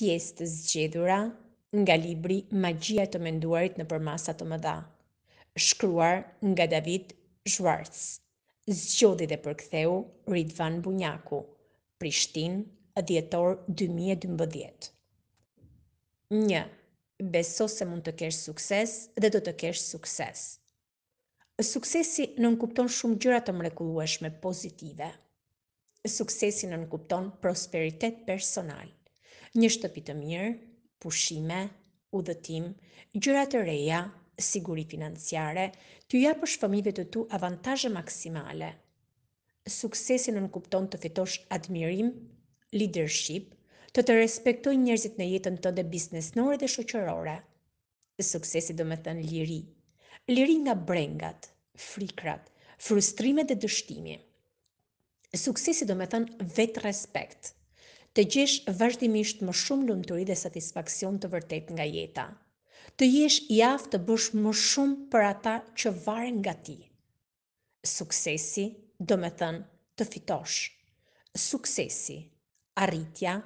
pjesë të zgjedhura nga libri Magjia e të menduarit në përmasa të mëdha, shkruar nga David Schwartz, zgjodhi dhe përktheu Ridvan Bunjaku, Prishtin, djetor 2012. Një, beso se mund të kesh sukses dhe do të kesh sukses. Suksesi në nënkupton shumë gjëra të mrekulueshme pozitive. Suksesi në nënkupton prosperitet personal një shtëpi të mirë, pushime, udhëtim, gjëra të reja, siguri financiare, të japësh fëmijëve të tu avantazhe maksimale. Suksesin në kupton të fitosh admirim, leadership, të të respektoj njerëzit në jetën të dhe biznesnore dhe shoqërore. Suksesi do me thënë liri. Liri nga brengat, frikrat, frustrimet dhe dështimi. Suksesi do me thënë vetë Respekt të gjesh vazhdimisht më shumë lumturi dhe satisfaksion të vërtet nga jeta. Të jesh i aftë të bësh më shumë për ata që varen nga ti. Suksesi, do me thënë, të fitosh. Suksesi, arritja,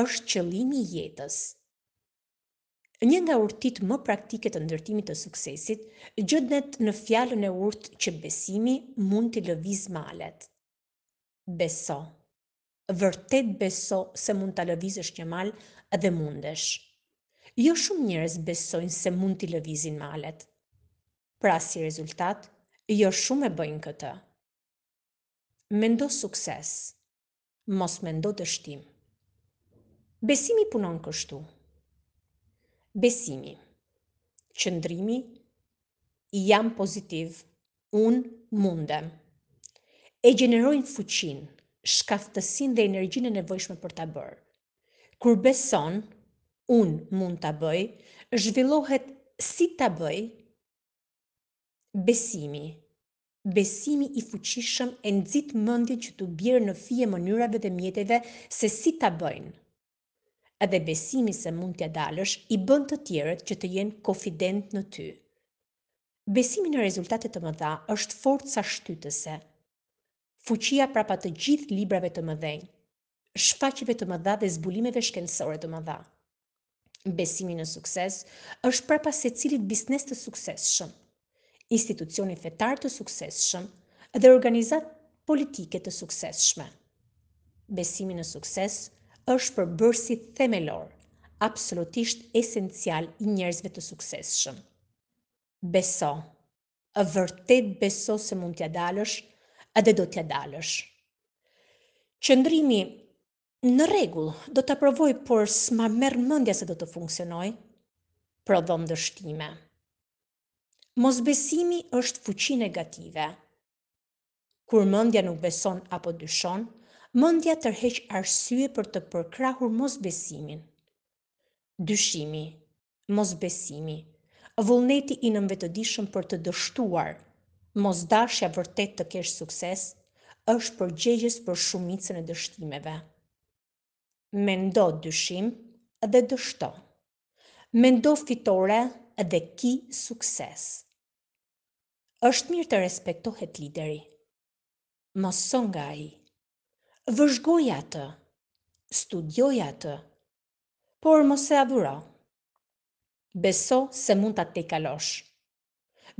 është qëlimi jetës. Një nga urtit më praktike të ndërtimit të suksesit, gjëdnet në fjallën e urt që besimi mund të lëviz malet. Beso vërtet beso se mund të lëvizësh një malë dhe mundesh. Jo shumë njërës besojnë se mund të lëvizin malet. Pra si rezultat, jo shumë e bëjnë këtë. Mendo sukses, mos mendo të shtim. Besimi punon kështu. Besimi, qëndrimi, jam pozitiv, unë mundem. E gjenerojnë fuqinë shkaftësin dhe energjinë e nevojshme për ta bërë. Kur beson, un mund ta bëj, zhvillohet si ta bëj besimi. Besimi i fuqishëm e nxit mendjen që të bjerë në fije mënyrave dhe mjeteve se si ta bëjnë. Edhe besimi se mund të dalësh i bën të tjerët që të jenë konfident në ty. Besimi në rezultate të mëdha është sa shtytëse, fuqia prapa të gjithë librave të mëdhenj, shfaqjeve të mëdha dhe zbulimeve shkencore të mëdha. Besimi në sukses është prapa se cilit biznes të sukseshëm, institucioni fetar të sukseshëm dhe organizat politike të sukseshme. Besimi në sukses është për bërsi themelor, absolutisht esencial i njerëzve të sukseshëm. Beso, vërtet beso se mund t'ja dalësh, a do t'ja dalësh. Qëndrimi në regull do t'a provoj, por s'ma merë mëndja se do të funksionoj, prodhëm dështime. Mosbesimi është fuqi negative. Kur mëndja nuk beson apo dyshon, mëndja tërheq arsye për të përkrahur mosbesimin. Dyshimi, mosbesimi, vullneti i nëmvetëdishëm për të dështuar, Mos dashja vërtet të kesh sukses është përgjegjës për shumicën e dështimeve. Mendo dyshim dhe dështo. Mendo fitore dhe ki sukses. është mirë të respektohet lideri. Mëso nga i. Vëzhgoja të. Studioja të. Por mos e adhuro. Beso se mund të te kalosh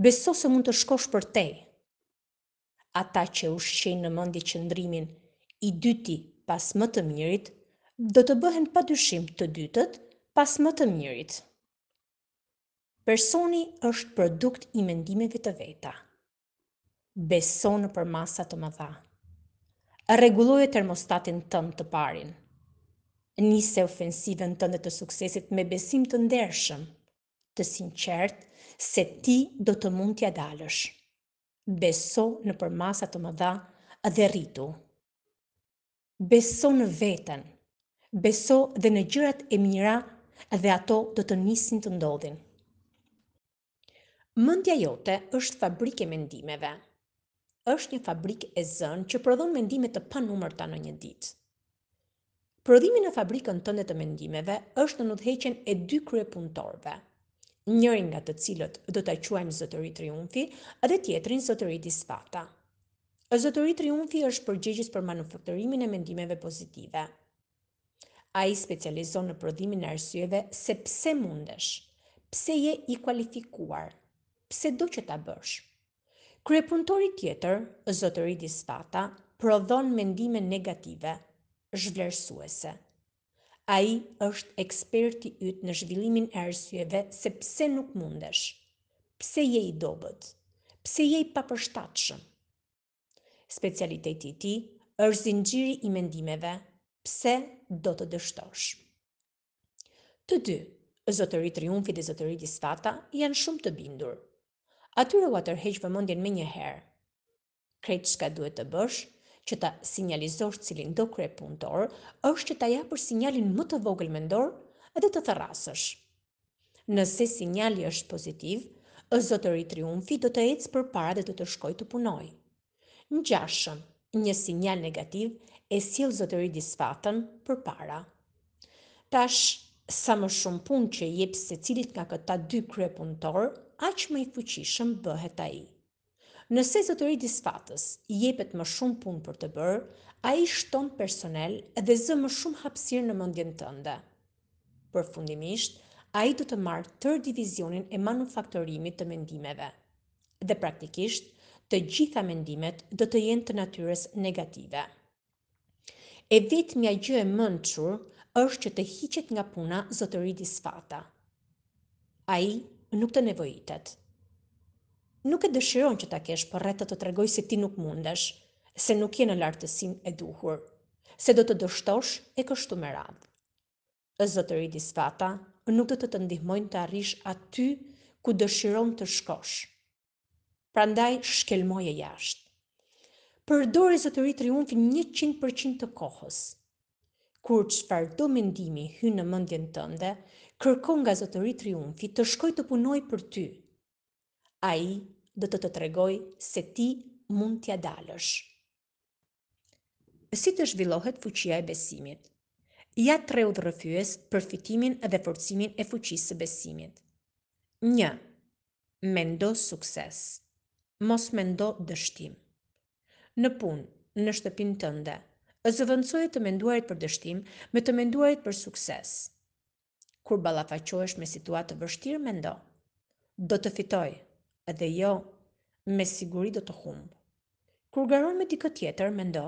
beso se mund të shkosh për te. Ata që ushqejnë në mendje qëndrimin i dyti pas më të mirit, do të bëhen pa dyshim të dytët pas më të mirit. Personi është produkt i mendimeve të veta. Beso në për masa të më dha. Regulloje termostatin tënë të parin. Nise ofensiven tënde të suksesit me besim të ndershëm, të sinqertë se ti do të mund t'ja dalësh. Beso në përmasat të më dha dhe rritu. Beso në vetën, beso dhe në gjyrat e mira dhe ato do të njësin të ndodhin. Mëndja jote është fabrike mendimeve. është një fabrike e zënë që prodhon mendime të pa numër ta në një ditë. Prodhimi në fabrikën tënde të mendimeve është në nëtheqen e dy krye punëtorve njërin nga të cilët do të quajmë zotëri triumfi, edhe tjetërin zotëri disfata. Zotëri triumfi është përgjegjës për manufakturimin e mendimeve pozitive. A i specializon në prodhimin e arsyeve se pse mundesh, pse je i kualifikuar, pse do që ta bësh. Krepuntori tjetër, zotëri disfata, prodhon mendime negative, zhvlerësuese. A i është eksperti ytë në zhvillimin e arsyeve se pse nuk mundesh, pse je i dobet, pse je i papërshtatëshëm. Specialiteti ti është zingjiri i mendimeve, pse do të dështosh. Të dy, zotëri triumfi dhe zotëri disfata janë shumë të bindur. Atyre u atërheqë vëmondjen me një herë. Kretë shka duhet të bësh që ta sinjalizosh cilin do krej punëtor, është që ta japësh sinjalin më të vogël mendor dhe të therrasësh. Nëse sinjali është pozitiv, e zotëri triumfi do të ecë për para dhe do të shkoj të punoj. Në gjashëm, një sinjal negativ e sil zotëri disfatën për para. Tash, sa më shumë pun që jep se cilit nga këta dy krej punëtor, aq më i fuqishëm bëhet a i. Nëse zotëri disfatës jepet më shumë punë për të bërë, a i shton personel dhe zë më shumë hapsirë në mëndjen të ndë. Për fundimisht, a i du të marrë tërë divizionin e manufaktorimit të mendimeve. Dhe praktikisht, të gjitha mendimet dhe të jenë të natyres negative. E vitë mja gjë e mëndë është që të hiqet nga puna zotëri disfatëa. A i nuk të nevojitet nuk e dëshiron që ta kesh, por rreth të tregoj se ti nuk mundesh, se nuk je në lartësim e duhur, se do të dështosh e kështu me radhë. E zotëri disfata nuk do të të ndihmojnë të arrish aty ku dëshiron të shkosh. Prandaj shkelmoje jashtë. Përdor e zotëri triumf 100% të kohës. Kur çfarë do mendimi hyn në mendjen tënde, kërkon nga zotëri triumfi të shkoj të punojë për ty. Ai dhe të të tregoj se ti mund t'ja dalësh. Si të zhvillohet fuqia e besimit? Ja tre u dhërëfyës për fitimin dhe forcimin e fuqisë së besimit. Një, mendo sukses. Mos mendo dështim. Në punë, në shtëpin tënde, zëvëndsoj të menduarit për dështim me të menduarit për sukses. Kur balafaqohesh me situatë vështirë, mendo. Do të fitojë edhe jo, me siguri do të humbë. Kur garon me dikë tjetër, mendo,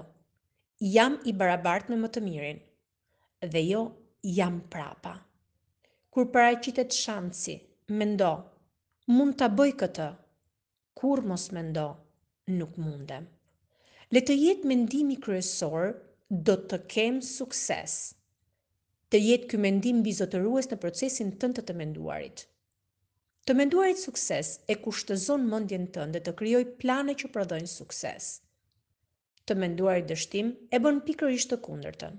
jam i barabart me më të mirin, dhe jo, jam prapa. Kur paraqitet shansi, mendo, mund ta bëj këtë. Kur mos mendo, nuk mundem. Le të jetë mendimi kryesor, do të kem sukses. Të jetë ky mendim bizotërues në procesin tënd të të menduarit. Të menduarit sukses e kushtëzon mendjen tënde të kryoj plane që prodhojnë sukses. Të menduarit dështim e bën pikërisht të kundërtën.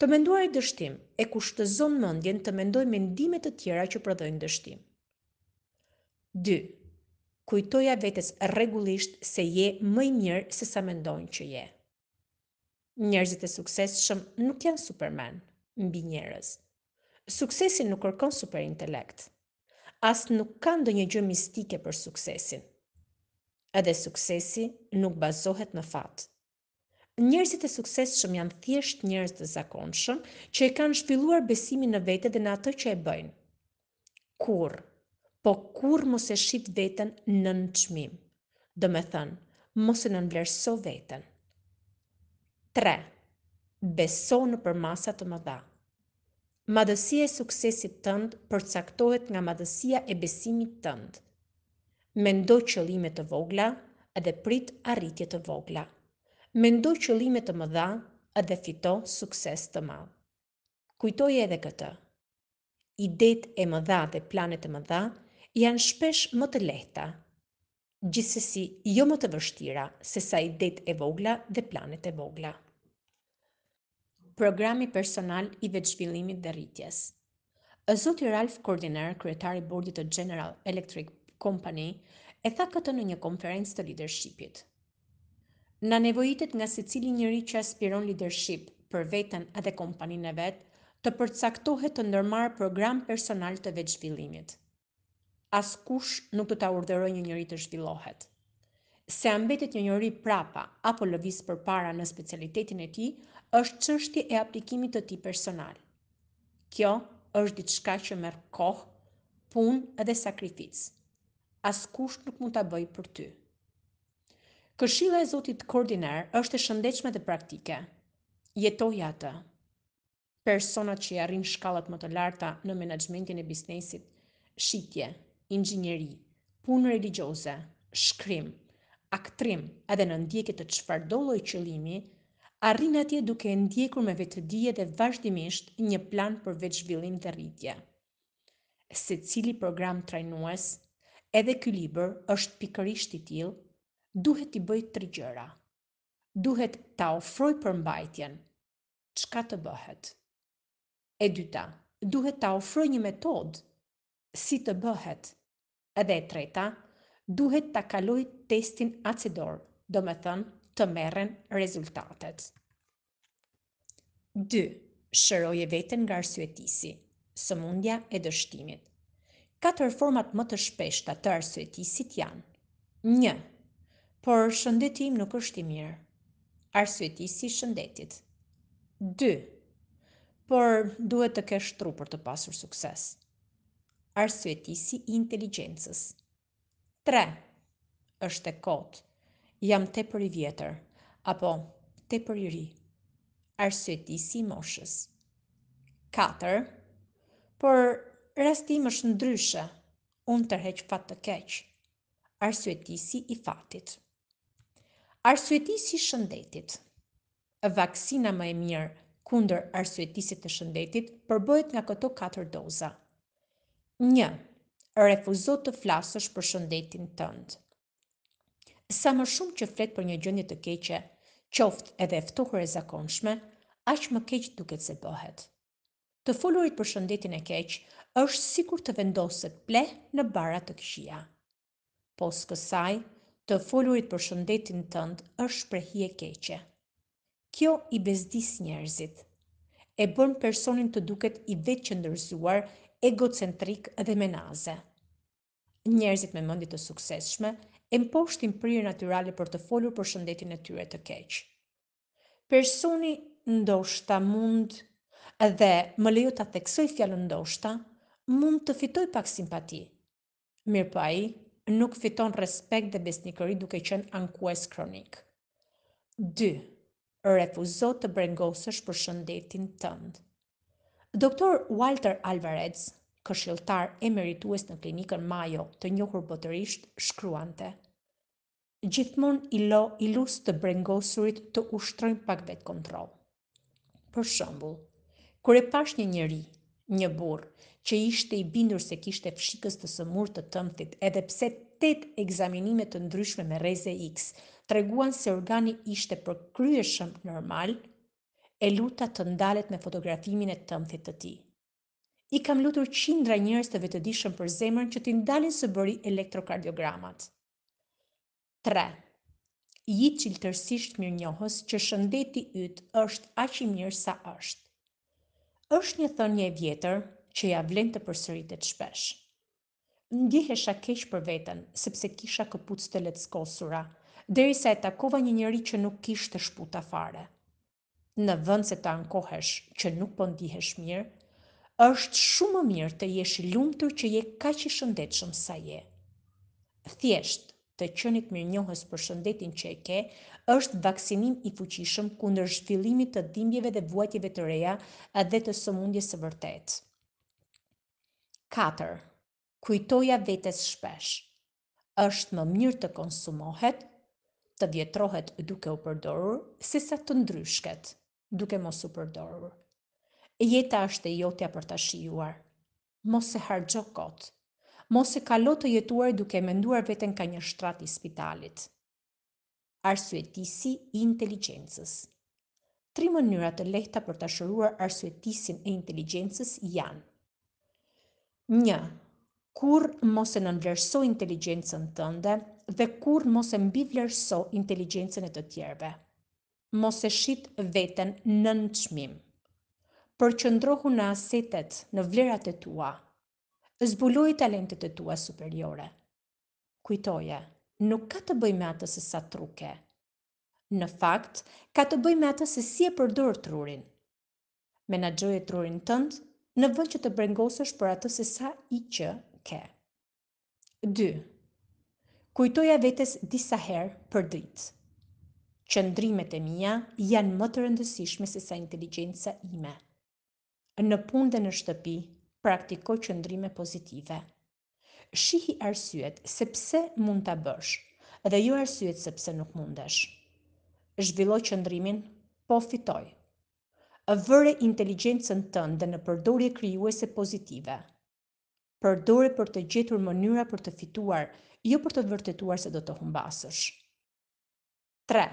Të menduarit dështim e kushtëzon mendjen të mendoj mendime të tjera që prodhojnë dështim. 2. Kujtoja vetes rregullisht se je më i mirë se sa mendojnë që je. Njerëzit e suksesshëm nuk janë Superman mbi njerëz. Suksesi nuk kërkon superintelekt as nuk ka ndonjë gjë mistike për suksesin. Edhe suksesi nuk bazohet në fat. Njerëzit e suksesshëm janë thjesht njerëz të zakonshëm që e kanë zhvilluar besimin në vete dhe në atë që e bëjnë. Kur, po kur mos e shit veten në çmim. Do të thënë, mos e nënvlerëso veten. 3. Beso në përmasa të mëdha. dhaë madhësia e suksesit tënd përcaktohet nga madhësia e besimit tënd. Mendo qëllime të vogla edhe prit arritje të vogla. Mendo qëllime të mëdha edhe fito sukses të madh. Kujtoj edhe këtë. Idet e mëdha dhe planet e mëdha janë shpesh më të lehta, gjithsesi jo më të vështira se sa idet e vogla dhe planet e vogla. Programi personal i veçvillimit dhe rritjes Zoti Ralf Kordiner, kryetari i Bordit të General Electric Company, e tha këtë në një konferens të leadership-it. Na nevojitet nga secili cili njëri që aspiron leadership për vetën edhe kompanin e vetë, të përcaktohet të ndërmarë program personal të veçvillimit. As kush nuk të ta urderoj një njëri të zhvillohet. Se ambetit një njëri prapa apo lëvis për para në specialitetin e ti, është qështi e aplikimit të ti personal. Kjo është diçka që merë kohë, punë edhe sakrificë. As kush nuk mund të bëjë për ty. Këshilla e zotit koordinar është e shëndechme dhe praktike. Jetoj atë. Personat që jarin shkallat më të larta në menajzmentin e biznesit, shqitje, inginjeri, punë religjose, shkrim, aktrim edhe në ndjekit të qëpardoloj qëlimi, arrin atje duke ndjekur me vetëdije dhe vazhdimisht një plan për veç zhvillim të rritje. Se cili program trajnues, edhe ky libër është pikërisht i tillë, duhet i bëjt të gjëra. Duhet ta ofroj përmbajtjen. Çka të bëhet? E dyta, duhet ta ofroj një metodë si të bëhet. Edhe e treta, duhet ta kaloj testin acidor, do me thënë të merren rezultatet. 2. Shëroje veten nga arsyetisi, sëmundja e dështimit. Katër format më të shpeshta të arsyetisit janë. 1. Por shëndeti im nuk është i mirë. Arsyetisi shëndetit. 2. Por duhet të kesh tru për të pasur sukses. Arsyetisi inteligjencës. 3. është e kotë. Jam te për i vjetër, apo te për i ri. Arsuetisi i moshës. 4. Por rastim është ndryshë, unë të fat fatë të keq. Arsuetisi i fatit. Arsuetisi i shëndetit. Vaksina më e mirë kunder arsuetisit të shëndetit përbojt nga këto 4 doza. 1. Refuzo të flasësh për shëndetin tëndë sa më shumë që flet për një gjëndje të keqe, qoftë edhe e ftohur e zakonshme, aq më keq duket se bëhet. Të folurit për shëndetin e keq është sikur të vendoset pleh në bara të këqija. Posë kësaj, të folurit për shëndetin tënd është prehi e keqe. Kjo i bezdis njerëzit. E bën personin të duket i vetë ndërzuar, egocentrik dhe menaze. Njerëzit me mendje të suksesshme e më poshtin prirë naturali për të folur për shëndetin e tyre të keqë. Personi ndoshta mund dhe më lejo të theksoj fjallë ndoshta, mund të fitoj pak simpati, mirë pa po i nuk fiton respekt dhe besnikëri duke qenë ankues kronik. 2. Refuzot të brengosësh për shëndetin tëndë Doktor Walter Alvarez, këshiltar emeritues në klinikën Mayo, të njohur botërisht, shkruante. Gjithmon i lo i të brengosurit të ushtrojnë pak vetë kontrol. Për shëmbull, kër e pash një njëri, një burë, që ishte i bindur se kishte fshikës të sëmur të tëmtit, edhe pse 8 egzaminime të ndryshme me reze X, treguan se organi ishte përkryeshëm normal, e luta të ndalet me fotografimin e tëmthit të ti. Të i kam lutur qindra njërës të vetëdishëm për zemrën që t'i ndalin së bëri elektrokardiogramat. 3. Jitë qilë tërsisht mirë njohës që shëndeti ytë është aqë i mirë sa është. është një thënje e vjetër që ja vlen të përsëritet shpesh. Ndjehesha keq për veten, sepse kisha këpuc të letëskosura, deri sa e takova një njëri që nuk kishtë të shputa fare. Në vënd se të ankohesh që nuk po ndihesh mirë, është shumë më mirë të jesh i lumtur që je kaq i shëndetshëm sa je. Thjesht, të qenit mirënjohës për shëndetin që e ke është vaksinim i fuqishëm kundër zhvillimit të dhimbjeve dhe vuajtjeve të reja dhe të sëmundjes së vërtetë. 4. Kujtoja vetes shpesh. Është më mirë të konsumohet, të dhjetrohet duke u përdorur, sisa të ndryshket duke mos u përdorur. 5 jeta është e jotja për të shijuar. Mos e hargjo kotë, mos e kalo të jetuar duke menduar veten ka një shtrat i spitalit. Arsuetisi i inteligencës Tri mënyra të lehta për të shëruar arsuetisin e inteligencës janë. Një, kur mos e nënvlerëso inteligencën tënde dhe kur mos e mbi vlerëso inteligencën e të tjerve. Mos e shqit veten në në qmimë për që ndrohu në asetet, në vlerat e tua, zbuloj talentet e tua superiore. Kujtoje, nuk ka të bëj me atës e sa truke. Në fakt, ka të bëj me atës e si e përdur trurin. Menagjoj e trurin tënd, në vënd që të brengosësh për atës e sa i që ke. 2. Kujtoja vetes disa herë për dritë. Qëndrimet e mija janë më të rëndësishme se sa inteligenca ime në punë dhe në shtëpi, praktiko qëndrime pozitive. Shihi arsyet sepse mund të bësh, dhe ju jo arsyet sepse nuk mundesh. Zhvilloj qëndrimin, po fitoj. Vëre inteligencën tënë dhe në përdorje kryuese pozitive. Përdore për të gjetur mënyra për të fituar, jo për të vërtetuar se do të humbasësh. 3.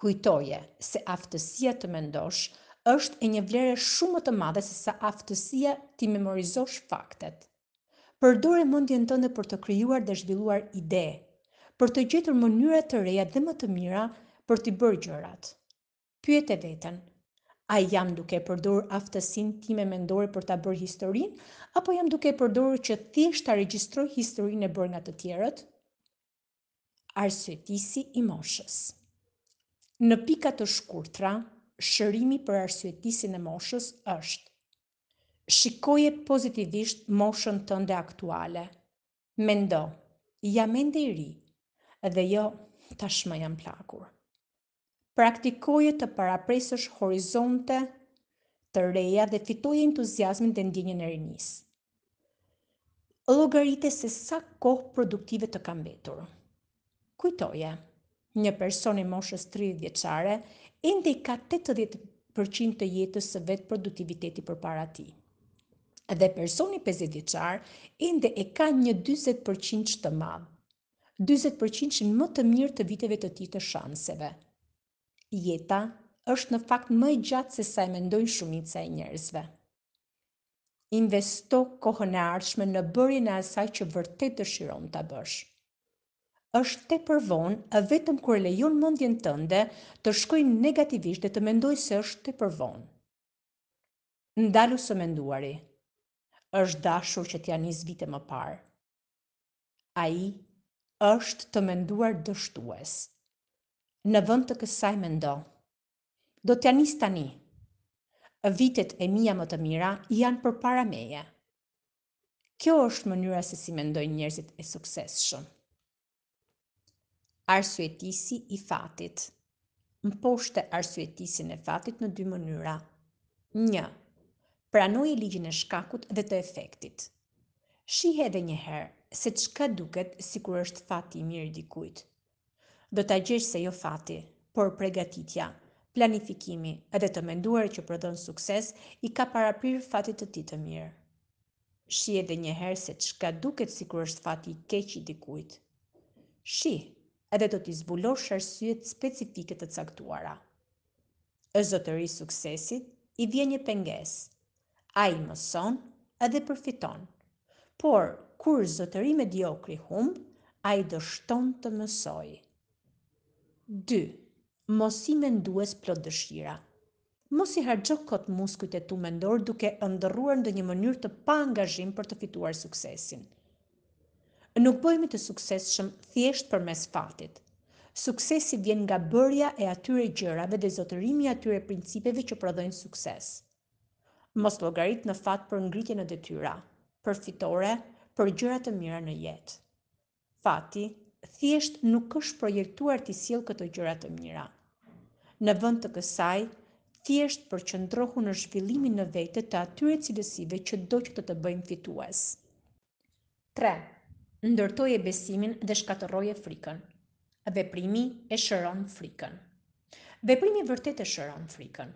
Kujtoje se aftësia të mendosh është e një vlere shumë të madhe se sa aftësia ti memorizosh faktet. Përdore mundjen tënde për të krijuar dhe zhvilluar ide, për të gjetur mënyra të reja dhe më të mira për të bërë gjërat. Pyet e veten, a jam duke përdor aftësin time mendore për ta bërë historin, apo jam duke përdor që thjesht ta regjistroj historin e bërë nga të tjerët? Arsëtisi i moshës Në pika të shkurtra, shërimi për arsyetisin e moshës është Shikoje pozitivisht moshën tënde aktuale. Mendo, jam ende i ri dhe jo tashmë jam plakur. Praktikoje të parapresësh horizonte të reja dhe fitoje entuziazmin dhe ndjenjën e rinisë. Llogaritë se sa kohë produktive të kam mbetur. Kujtoje një person i moshës 30 vjeçare ende ka 80% të jetës së vet produktiviteti përpara tij. Dhe personi 50 vjeçar ende e ka një 40% të madh. 40% më të mirë të viteve të tij të shanseve. Jeta është në fakt më e gjatë se sa e mendojnë shumica e njerëzve. Investo kohën e ardhshme në bërjen e asaj që vërtet dëshiron ta bësh është te përvonë e vetëm kur lejon mundjen tënde të shkojnë negativisht dhe të mendoj se është te përvonë. Ndalu së menduari, është dashur që t'ja njës vite më parë. A i është të menduar dështues. Në vënd të kësaj me ndo, do t'ja njës tani. Vitet e mija më të mira janë për para meje. Kjo është mënyra se si mendojnë njerëzit e sukses shumë arsuetisi i fatit. Në poshte arsuetisi e fatit në dy mënyra. Një, pranoj i ligjin e shkakut dhe të efektit. Shihe dhe njëherë se çka duket si kur është fati i mirë dikujt. Do të gjesh se jo fati, por pregatitja, planifikimi edhe të menduar që prodhon sukses i ka parapyrë fatit të ti të mirë. Shih edhe njëherë se çka duket si kur është fati i keq i dikujt. Shih edhe do t'i zbulosh arsyet specifike të caktuara. E zotëri suksesit i vjen një penges. A i mëson edhe përfiton. Por, kur zotëri me diokri hum, a i dështon të mësoj. 2. Mos i mendues plot dëshira. Mos i hargjok muskujt e tu mendor duke ndërruar ndë një mënyrë të pa angazhim për të fituar suksesin nuk bëjmë të shumë thjesht për mes fatit. Suksesi vjen nga bërja e atyre gjërave dhe zotërimi atyre principeve që prodhojnë sukses. Mos logarit në fat për ngritje në detyra, për fitore, për gjërat të mira në jetë. Fati, thjesht nuk është projektuar të sil këto gjërat të mira. Në vënd të kësaj, thjesht për që ndrohu në zhvillimin në vete të atyre cilësive që do që të të bëjmë fitues ndërtoj e besimin dhe shkatëroj e frikën. Veprimi e shëron frikën. Veprimi vërtet e shëron frikën.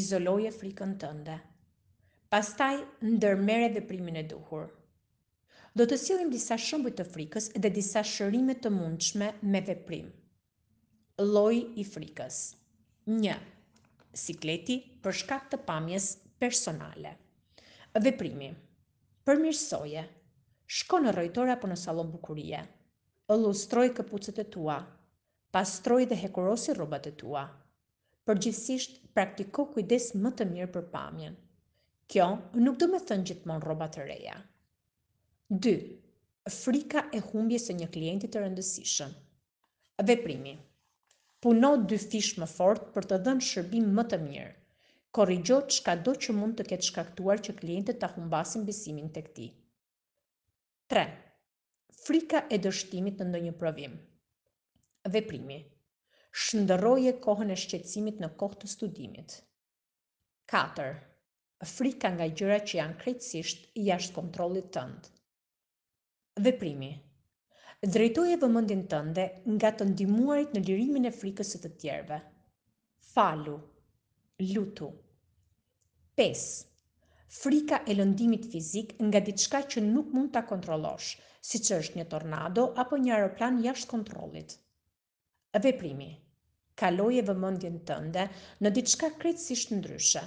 Izoloj e frikën tënde. Pastaj ndërmere veprimin e duhur. Do të sillim disa shembuj të frikës dhe disa shërime të mundshme me veprim. Lloji i frikës. 1. Sikleti për shkak të pamjes personale. Veprimi. Përmirësoje, shko në rojtore apo në salon bukurie. Ëllustroj këpucët e tua. Pastroj dhe hekurosi rrobat e tua. Përgjithsisht praktiko kujdes më të mirë për pamjen. Kjo nuk do të thënë gjithmonë rroba të reja. 2. Frika e humbjes së një klienti të rëndësishëm. Veprimi. Puno dy fish më fort për të dhënë shërbim më të mirë. Korrigjo çka do që mund të ketë shkaktuar që klientët ta humbasin besimin tek ti. 3. Frika e dështimit në ndonjë provim. Veprimi. Shëndëroje kohën e shqecimit në kohë të studimit. 4. Frika nga gjyra që janë krejtësisht i ashtë kontrolit tëndë. Veprimi. Drejtoje vëmëndin tënde nga të ndimuarit në lirimin e frikës së të tjerëve. Falu. Lutu. 5. Frika e lëndimit fizik nga ditë shka që nuk mund të kontrolosh, si që është një tornado apo një aeroplan jashtë kontrolit. Veprimi Kaloje vëmendjen tënde në ditë shka ndryshe.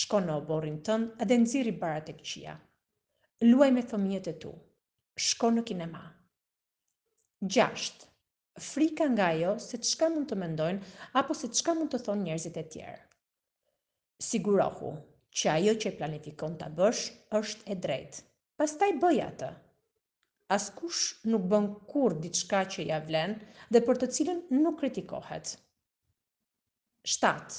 Shko në oborin tënë edhe nëziri barat e këqia. Luaj me fëmijët e tu. Shko në kinema. Gjasht Frika nga jo se të shka mund të mendojnë apo se të shka mund të thonë njerëzit e tjerë. Sigurohu, që ajo që planifikon të bësh është e drejtë. Pastaj bëj atë. Askush nuk bën kur diçka që ja vlen dhe për të cilën nuk kritikohet. 7.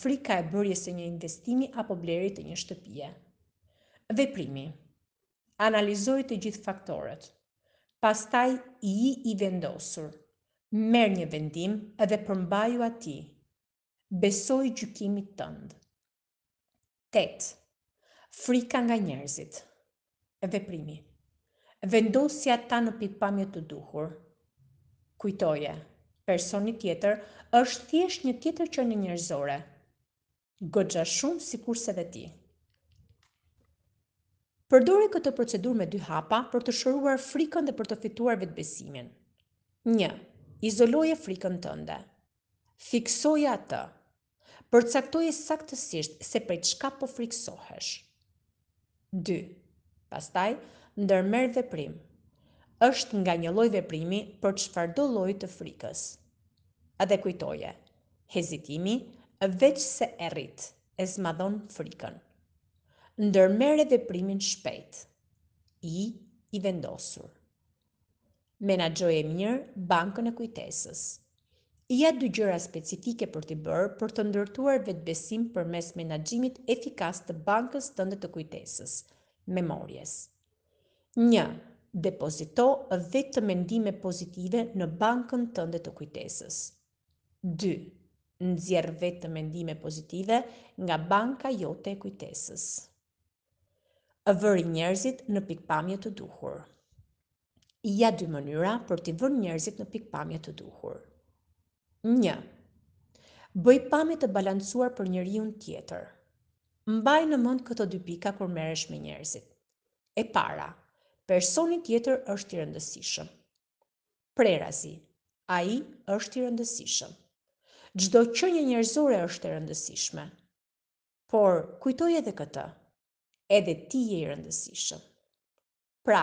Frika e bërjes së një investimi apo blerjes të një shtëpie. Veprimi. Analizoj të gjithë faktorët. Pastaj i i vendosur. Merë një vendim edhe përmbaju ati. Besoj gjukimit tëndë. 8. Frika nga njerëzit. Veprimi. Vendosja ta në pikpamje të duhur. Kujtoje, personi tjetër është thjesht një tjetër që një njerëzore. Gëgja shumë si kurse dhe ti. Përdore këtë procedur me dy hapa për të shëruar frikën dhe për të fituar vetbesimin. 1. Izoloje frikën tënde. Fiksoja të për të saktoj e saktësisht se për çka po friksohesh. 2. Pastaj, ndërmer dhe prim. Êshtë nga një loj dhe primi për të shfardu loj të frikës. A dhe kujtoje, hezitimi veç se rrit, e zmadhon frikën. Ndërmer dhe primin shpejt. I i vendosur. Menaxhoje mirë bankën e kujtesës. Ja dy gjëra specifike për të bërë për të ndërtuar vetëbesim për mes menagjimit efikas të bankës të ndë të kujtesës, memorjes. 1. depozito vetë të mendime pozitive në bankën të ndë të kujtesës. 2. Nëzjerë vetë të mendime pozitive nga banka jote e kujtesës. Vërë njerëzit në pikpamje të duhur. Ja dy mënyra për të vërë njerëzit në pikpamje të duhur. Një, bëj pami të balancuar për njëri unë tjetër. Mbaj në mund këto dy pika kur meresh me njerëzit. E para, personi tjetër është i rëndësishëm. Prerazi, a i është i rëndësishëm. Gjdo që një njerëzore është i rëndësishme. Por, kujtoj edhe këtë, edhe ti je i rëndësishëm. Pra,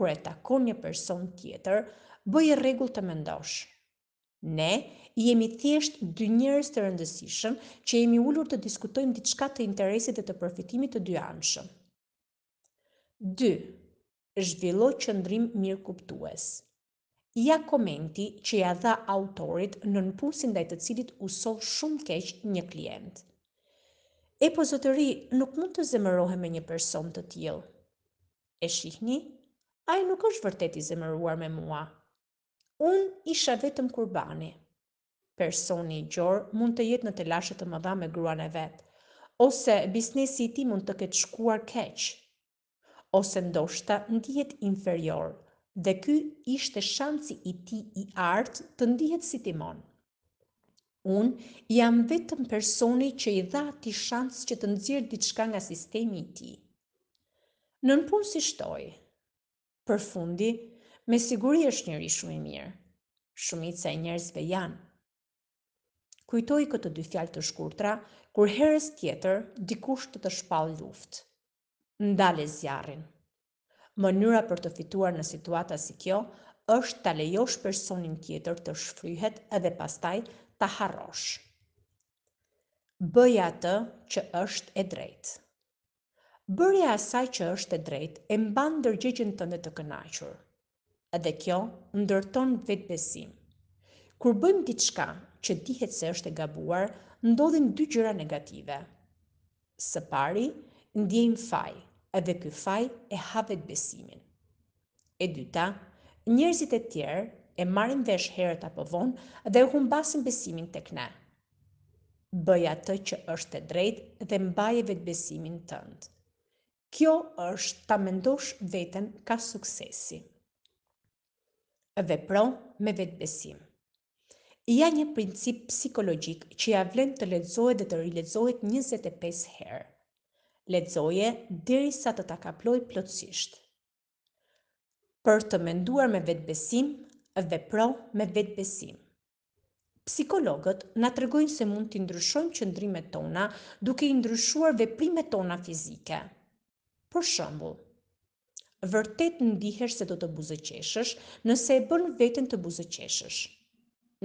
kër e takon një person tjetër, bëj e regull të mendoshë Ne jemi thjesht dy njerëz të rëndësishëm që jemi ulur të diskutojmë diçka të interesit dhe të përfitimit të dy anshëm. 2. Zhvillo qëndrim mirë kuptues. Ja komenti që ja dha autorit në nëpunsin dhe të cilit usov shumë keq një klient. E po zotëri, nuk mund të zemërohe me një person të tjil. E shihni, a i nuk është vërtet i zemëruar me mua. Unë isha vetëm kurbani. Personi i gjorë mund të jetë në të lashët të mëdha me gruan e vetë, ose biznesi i ti mund të ketë shkuar keqë, ose ndoshta ndihet inferior, dhe ky ishte shansi i ti i artë të ndihet si timon. Unë jam vetëm personi që i dha ti shansë që të ditë diçka nga sistemi i ti. Nën punë si shtoj, për fundi, me siguri është njëri shumë i mirë. Shumica e njerëzve janë. Kujtoj këtë dy fjalë të shkurtra, kur herës tjetër dikush të të shpall luftë. Ndale zjarin. Mënyra për të fituar në situata si kjo, është ta lejosh personin tjetër të shfryhet edhe pastaj ta harrosh. Bëja atë që është e drejtë. Bërja asaj që është e drejtë e mban dërgjegjën tënde të kënaqur. Të edhe kjo ndërton vetë besim. Kur bëjmë diçka që dihet se është e gabuar, ndodhin dy gjëra negative. Së pari, ndjejmë faj, edhe ky faj e havet besimin. E dyta, njerëzit e tjerë e marrin vesh herët apo vonë dhe humbasin besimin tek ne. Bëj atë që është e drejtë dhe mbaje vetë besimin tënd. Kjo është ta mendosh veten ka suksesin vepro me vetbesim. Ja një princip psikologjik që ja vlen të lexohet dhe të rilexohet 25 herë. Lexoje derisa të ta kaploj plotësisht. Për të menduar me vetbesim, vepro me vetbesim. Psikologët na tregojnë se mund të ndryshojmë qëndrimet tona duke i ndryshuar veprimet tona fizike. Për shembull, vërtet në ndihesh se do të buzëqeshësh nëse e bën veten të buzëqeshësh.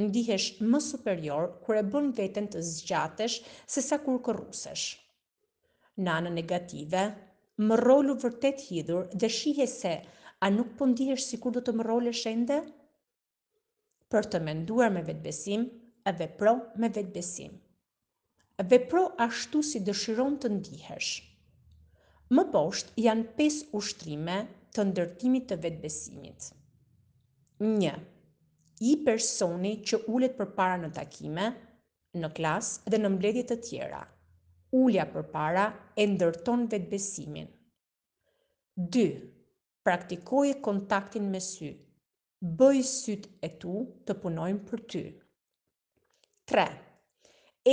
Ndihesh më superior kur e bën veten të zgjatesh se sa kur kërrusesh. Në anë negative, më rolu vërtet hidhur dhe shihe se a nuk po ndihesh si kur do të më rolu e shende? Për të menduar me vetbesim e vepro me vetbesim. Vepro ashtu si dëshiron të ndihesh. Më poshtë janë pes ushtrime të ndërtimit të vetbesimit. 1. I personi që ullet për para në takime, në klas dhe në mbledjet të tjera. Ullja për para e ndërton vetbesimin. 2. Praktikoj kontaktin me sy. Bëj syt e tu të punojnë për ty. 3.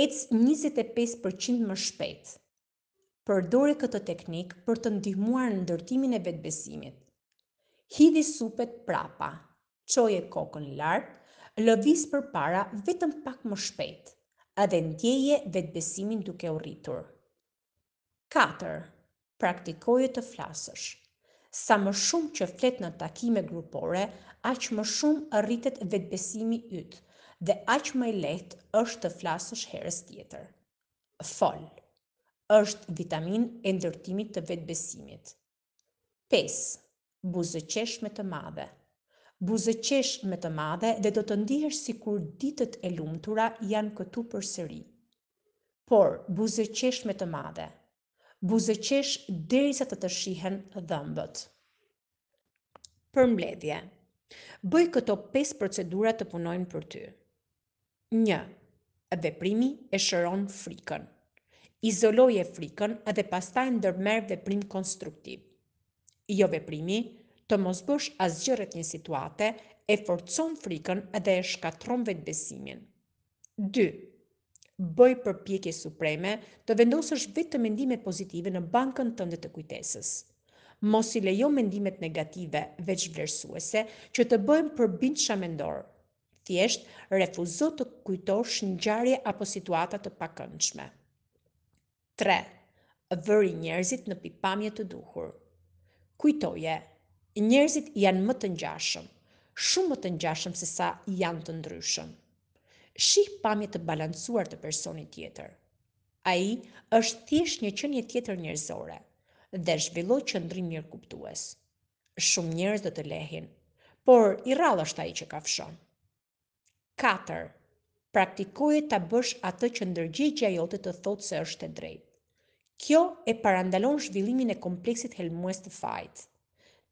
Ets 25% më shpetë përdori këtë teknik për të ndihmuar në ndërtimin e vetbesimit. Hidhi supet prapa, qoje kokën lartë, lëvis për para vetëm pak më shpejt, edhe ndjeje vetbesimin duke u rritur. 4. Praktikoje të flasësh. Sa më shumë që flet në takime grupore, aq më shumë rritet vetbesimi yt dhe aq më lehtë është të flasësh herës tjetër. Fol është vitamin e ndërtimit të vetbesimit. 5. Buzëqesh me të madhe Buzëqesh me të madhe dhe do të ndihesh si kur ditët e lumtura janë këtu për sëri. Por, buzëqesh me të madhe. Buzëqesh deri sa të të shihen dhëmbët. Përmbledhje. Bëj këto 5 procedura të punojnë për ty. 1. Veprimi e shëron frikën izoloje frikën dhe pastaj ndërmer veprim konstruktiv. Jo veprimi, të mos bësh gjëret një situate, e forcon frikën dhe e shkatron vetë besimin. 2. Bëj përpjekje supreme të vendosësh vetë mendimet pozitive në bankën tënde të kujtesës. Mos i lejo mendimet negative veç vlerësuese që të bëjmë përbind shamendorë. Thjesht, refuzo të kujtosh një gjarje apo situata të pakëndshme. 3. Vëri njerëzit në pipamje të duhur. Kujtoje, njerëzit janë më të ngjashëm, shumë më të ngjashëm se sa janë të ndryshëm. Shih pamje të balancuar të personit tjetër. A i është thjesht një qenie tjetër njerëzore dhe zhvillo që ndrim njërë kuptues. Shumë njerëz dhe të lehin, por i rralë është a i që ka fshon praktikoje ta bësh atë që ndërgjegja jote të thotë se është e drejtë. Kjo e parandalon zhvillimin e kompleksit helmues të fajtë.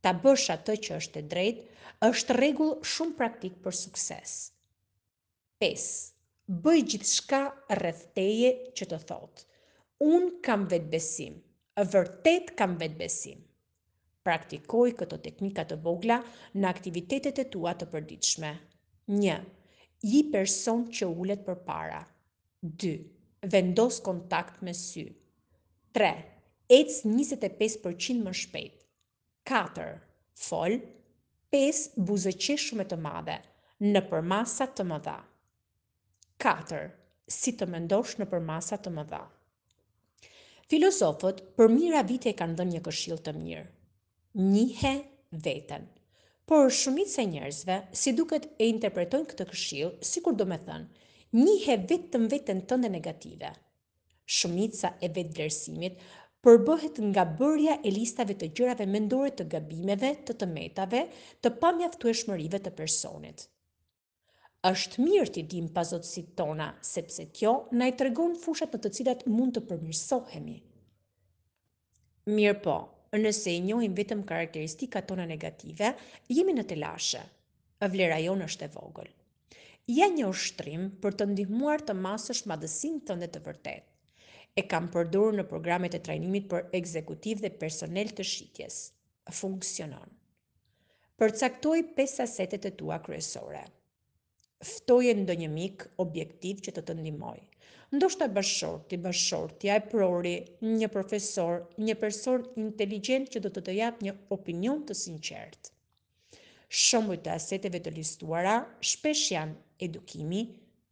Ta bësh atë që është e drejtë është rregull shumë praktik për sukses. 5. Bëj gjithçka rreth teje që të thotë. Un kam vetbesim. E vërtet kam vetbesim. Praktikoj këto teknika të vogla në aktivitetet e tua të përditshme. Ji person që ullet për para. 2. Vendos kontakt me sy. 3. Ets 25% më shpejt. 4. Fol. 5. Buzëqe shumë të madhe, në përmasa të më dha. 4. Si të mendosh në përmasa të më dha. Filosofët për mira vite e kanë dhe një këshil të mirë. Njihe vetën por shumica se njerëzve, si duket e interpretojnë këtë këshilë, si kur do me thënë, njihe vetëm mvetën tënde negative. Shumica e vetë vlerësimit përbëhet nga bërja e listave të gjërave mendore të gabimeve, të të metave, të pamjaftu e shmërive të personit. Êshtë mirë ti dim pazotësit tona, sepse kjo na i tregon fushat në të cilat mund të përmirsohemi. Mirë po, nëse i njohim vetëm karakteristikat tona negative, jemi në të lashe. Vlera jonë është e vogël. Ja një ushtrim për të ndihmuar të masësh madhësinë tënde të vërtet. E kam përdorur në programet e trajnimit për ekzekutiv dhe personel të shitjes. Funksionon. Përcaktoj 5 asetet e tua kryesore. Ftoje ndonjë mik objektiv që të të ndihmojë ndoshta bashorti, bashorti, e prori, një profesor, një person inteligjent që do të të jap një opinion të sinqertë. Shumë të aseteve të listuara, shpesh janë edukimi,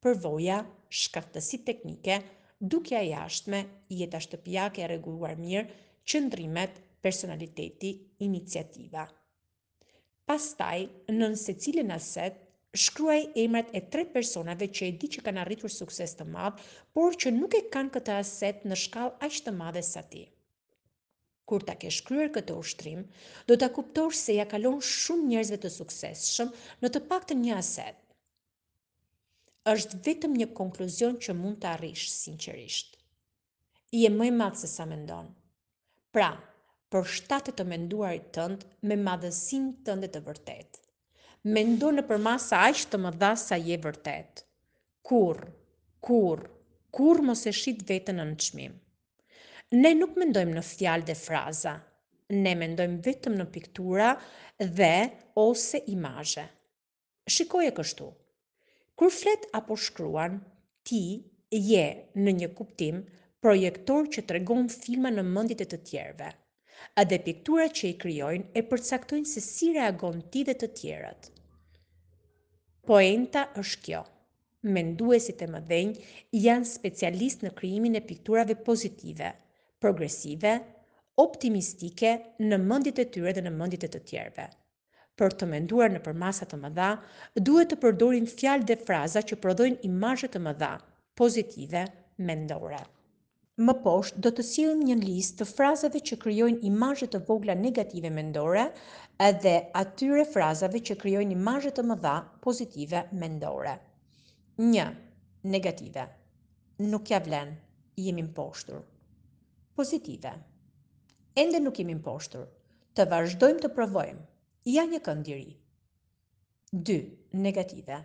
përvoja, shkaftësit teknike, dukja jashtme, jeta ashtëpijak e reguruar mirë, qëndrimet, personaliteti, iniciativa. Pastaj, nëse cilin aset shkruaj emrat e tre personave që e di që kanë arritur sukses të madh, por që nuk e kanë këtë aset në shkall aqë të madhe sa ti. Kur ta ke shkryer këtë ushtrim, do ta kuptosh se ja kalon shumë njerëzve të suksesshëm në të paktën një aset. Është vetëm një konkluzion që mund të arrish sinqerisht. I e më i madh se sa mendon. Pra, për shtatë të menduarit tënd me madhësinë tënde të vërtetë mendo në përmasa aqë të më dha sa je vërtet. Kur, kur, kur mos e shqit vetën në në qmim. Ne nuk mendojmë në fjalë dhe fraza, ne mendojmë vetëm në piktura dhe ose imazhe. Shikoj e kështu, kur flet apo shkruan, ti je në një kuptim projektor që të regon filma në mëndit e të tjerve a dhe piktura që i kryojnë e përcaktojnë se si reagon ti dhe të tjerët. Poenta është kjo. Menduesit e më dhenjë janë specialist në kryimin e pikturave pozitive, progresive, optimistike në mëndit e tyre dhe në mëndit e të tjerëve. Për të menduar në përmasa të mëdha, duhet të përdorin fjalë dhe fraza që prodhojnë imazhe të mëdha, pozitive, mendore. Më poshtë do të sillim një listë të frazave që krijojnë imazhe të vogla negative mendore, edhe atyre frazave që krijojnë imazhe të mëdha pozitive mendore. 1. Negative. Nuk ja vlen. Jemi mposhtur. Pozitive. Ende nuk jemi mposhtur. Të vazhdojmë të provojmë. Ja një këndiri. 2. Negative.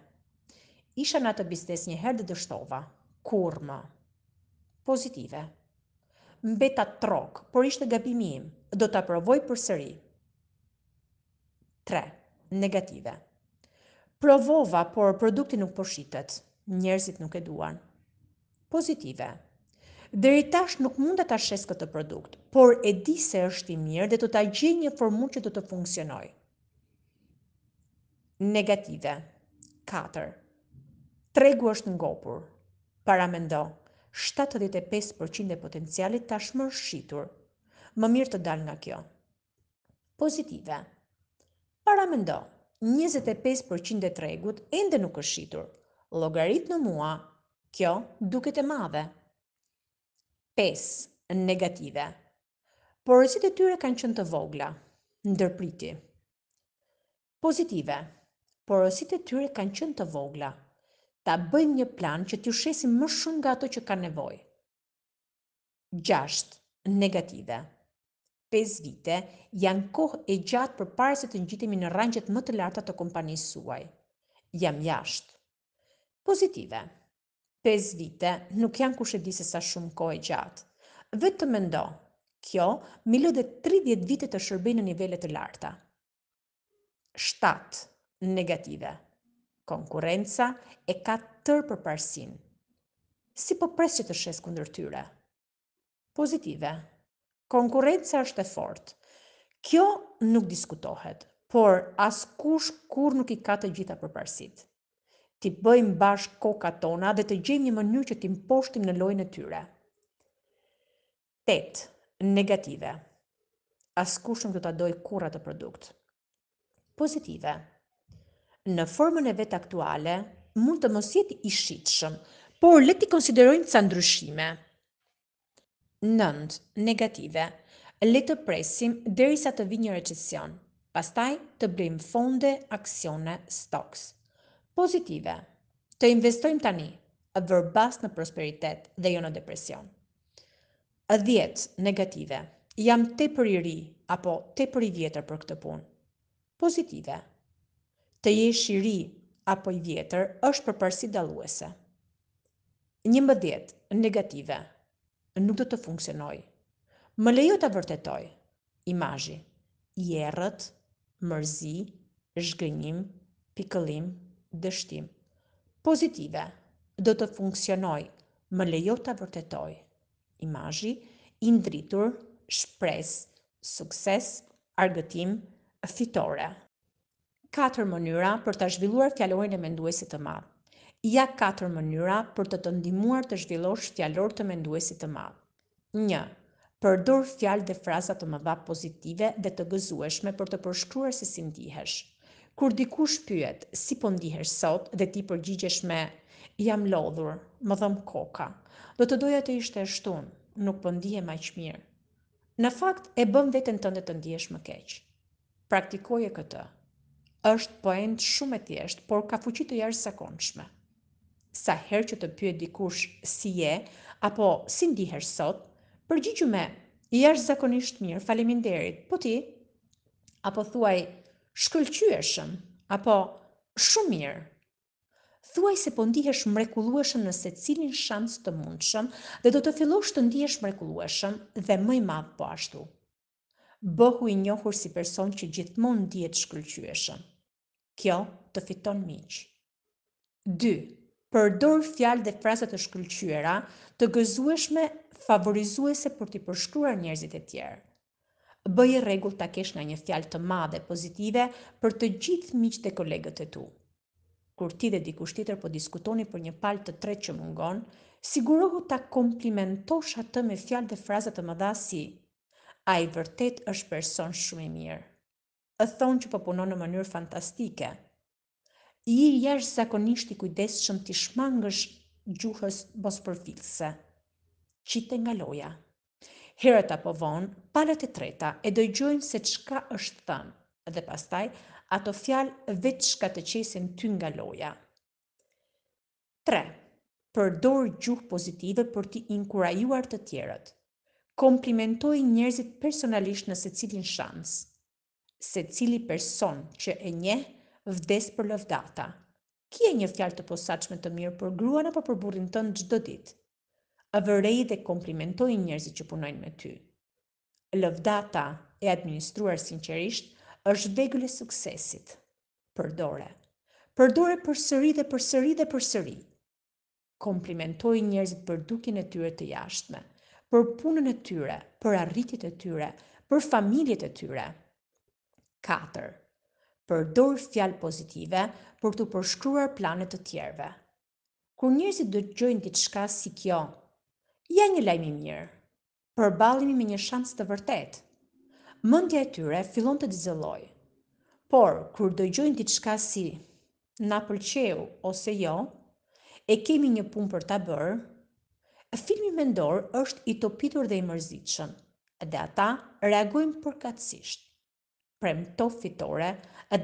Isha në atë biznes një herë dhe dështova. Kur më? pozitive. Mbeta trok, por ishte gabimi im, do ta provoj përsëri. 3. Negative. Provova, por produkti nuk po shitet. Njerëzit nuk e duan. Pozitive. Deri tash nuk mund ta shes këtë produkt, por e di se është i mirë dhe do ta gjej një formulë që do të funksionojë. Negative. 4. Tregu është ngopur. Paramendo. 75% e potencialit tashmë shqitur. Më mirë të dal nga kjo. Pozitive. Para më ndo, 25% e tregut ende nuk është shqitur. Logarit në mua, kjo duket e madhe. 5. Negative. Porësit e tyre kanë qënë të vogla. Ndërpriti. Pozitive. Porosit e tyre kanë qënë të vogla. Ndërpriti ta bëjmë një plan që t'ju shesim më shumë nga ato që ka nevojë. 6. Negative 5 vite janë kohë e gjatë për pare se të njitimi në rangjet më të larta të kompanisë suaj. Jam jashtë. Pozitive 5 vite nuk janë kushe di se sa shumë kohë e gjatë. Vëtë të mendo, kjo milo dhe 30 vite të shërbej në nivellet të larta. 7. Negative konkurenca e ka tërë përparsin. Si po presë që të shesë kundër tyre? Pozitive. Konkurenca është e fortë. Kjo nuk diskutohet, por askush kur nuk i ka të gjitha përparsit. Ti bëjmë bashk koka tona dhe të gjejmë një mënyrë që ti mposhtim në lojnë e tyre. 8. Negative. Askush nuk do të dojë kura të produkt. Pozitive. Pozitive në formën e vet aktuale mund të mos jetë i shitshëm, por le ti konsiderojmë ca ndryshime. 9. Negative. Le të presim derisa të vijë një recesion. Pastaj të blejmë fonde, aksione, stocks. Pozitive. Të investojmë tani, a vërbas në prosperitet dhe jo në depresion. 10. Negative. Jam tepër i ri apo tepër i vjetër për këtë punë. Pozitive. Pozitive të jesh i ri apo i vjetër është për parësi dalluese. Një mbëdjet, negative, nuk do të funksionoj. Më lejo të vërtetoj, imajji, jerët, mërzi, zhgënjim, pikëlim, dështim. Pozitive, do të funksionoj, më lejo të vërtetoj, imajji, indritur, shpres, sukses, argëtim, fitore katër mënyra për të zhvilluar fjalorin e menduesit të madh. Ja katër mënyra për të të ndihmuar të zhvillosh fjalor të menduesit të madh. 1. Përdor fjalë dhe fraza të mëdha pozitive dhe të gëzueshme për të përshkruar se si ndihesh. Kur dikush pyet si po ndihesh sot dhe ti përgjigjesh me jam lodhur, më dhëm koka. Do të doja të ishte shtun, nuk po ndihem aq mirë. Në fakt e bën veten tënde të ndihesh më keq. Praktikoje këtë është po end shumë e thjeshtë, por ka fuqi të jashtëzakonshme. Sa herë që të pyet dikush si je apo si ndihesh sot, përgjigju me jashtëzakonisht mirë, faleminderit. Po ti? Apo thuaj shkëlqyeshëm apo shumë mirë. Thuaj se po ndihesh mrekullueshëm në secilin shans të mundshëm dhe do të fillosh të ndihesh mrekullueshëm dhe më i madh po ashtu. Bëhu i njohur si person që gjithmonë ndihet shkëlqyeshëm. Kjo të fiton miq. 2. Përdor fjalë dhe fraza të shkëlqyera, të gëzueshme, favorizuese për të përshkruar njerëzit e tjerë. Bëje rregull ta kesh nga një fjalë të madhe pozitive për të gjithë miqtë e kolegët e tu. Kur ti dhe dikush tjetër po diskutoni për një palë të tretë që mungon, sigurohu ta komplimentosh atë me fjalë dhe fraza të mëdha si: Ai vërtet është person shumë i mirë e thonë që përpunon po në mënyrë fantastike. I jash zakonisht i kujdes që më të shmangësh gjuhës bosë Qite nga loja. Herët apo vonë, palët e treta e dojgjojmë se qka është thënë, dhe pastaj ato fjalë vetë shka të qesin ty nga loja. 3. Përdor gjuhë pozitive për t'i inkurajuar të tjerët. Komplimentoj njerëzit personalisht në se cilin shansë se cili person që e nje vdes për lëvdata. Ki e një fjalë të posaqme të mirë për gruan apo për burin të në ditë? dit. A vërrej dhe komplimentojnë njerëzit që punojnë me ty. Lëvdata e administruar sinqerisht është vegullë e suksesit. Përdore. Përdore për sëri dhe për sëri dhe për sëri. Komplimentoj njerëzit për dukin e tyre të jashtme, për punën e tyre, për arritit e tyre, për familjet e tyre. 4. Përdor fjalë pozitive për të përshkruar planet të tjerëve. Kur njerëzit dëgjojnë diçka si kjo, ja një lajm i mirë. Përballemi me një shans të vërtetë. Mendja e tyre fillon të dizellojë. Por kur dëgjojnë diçka si na pëlqeu ose jo, e kemi një punë për ta bërë, filmi mendor është i topitur dhe i mërzitshëm, dhe ata reagojnë përkatësisht premto fitore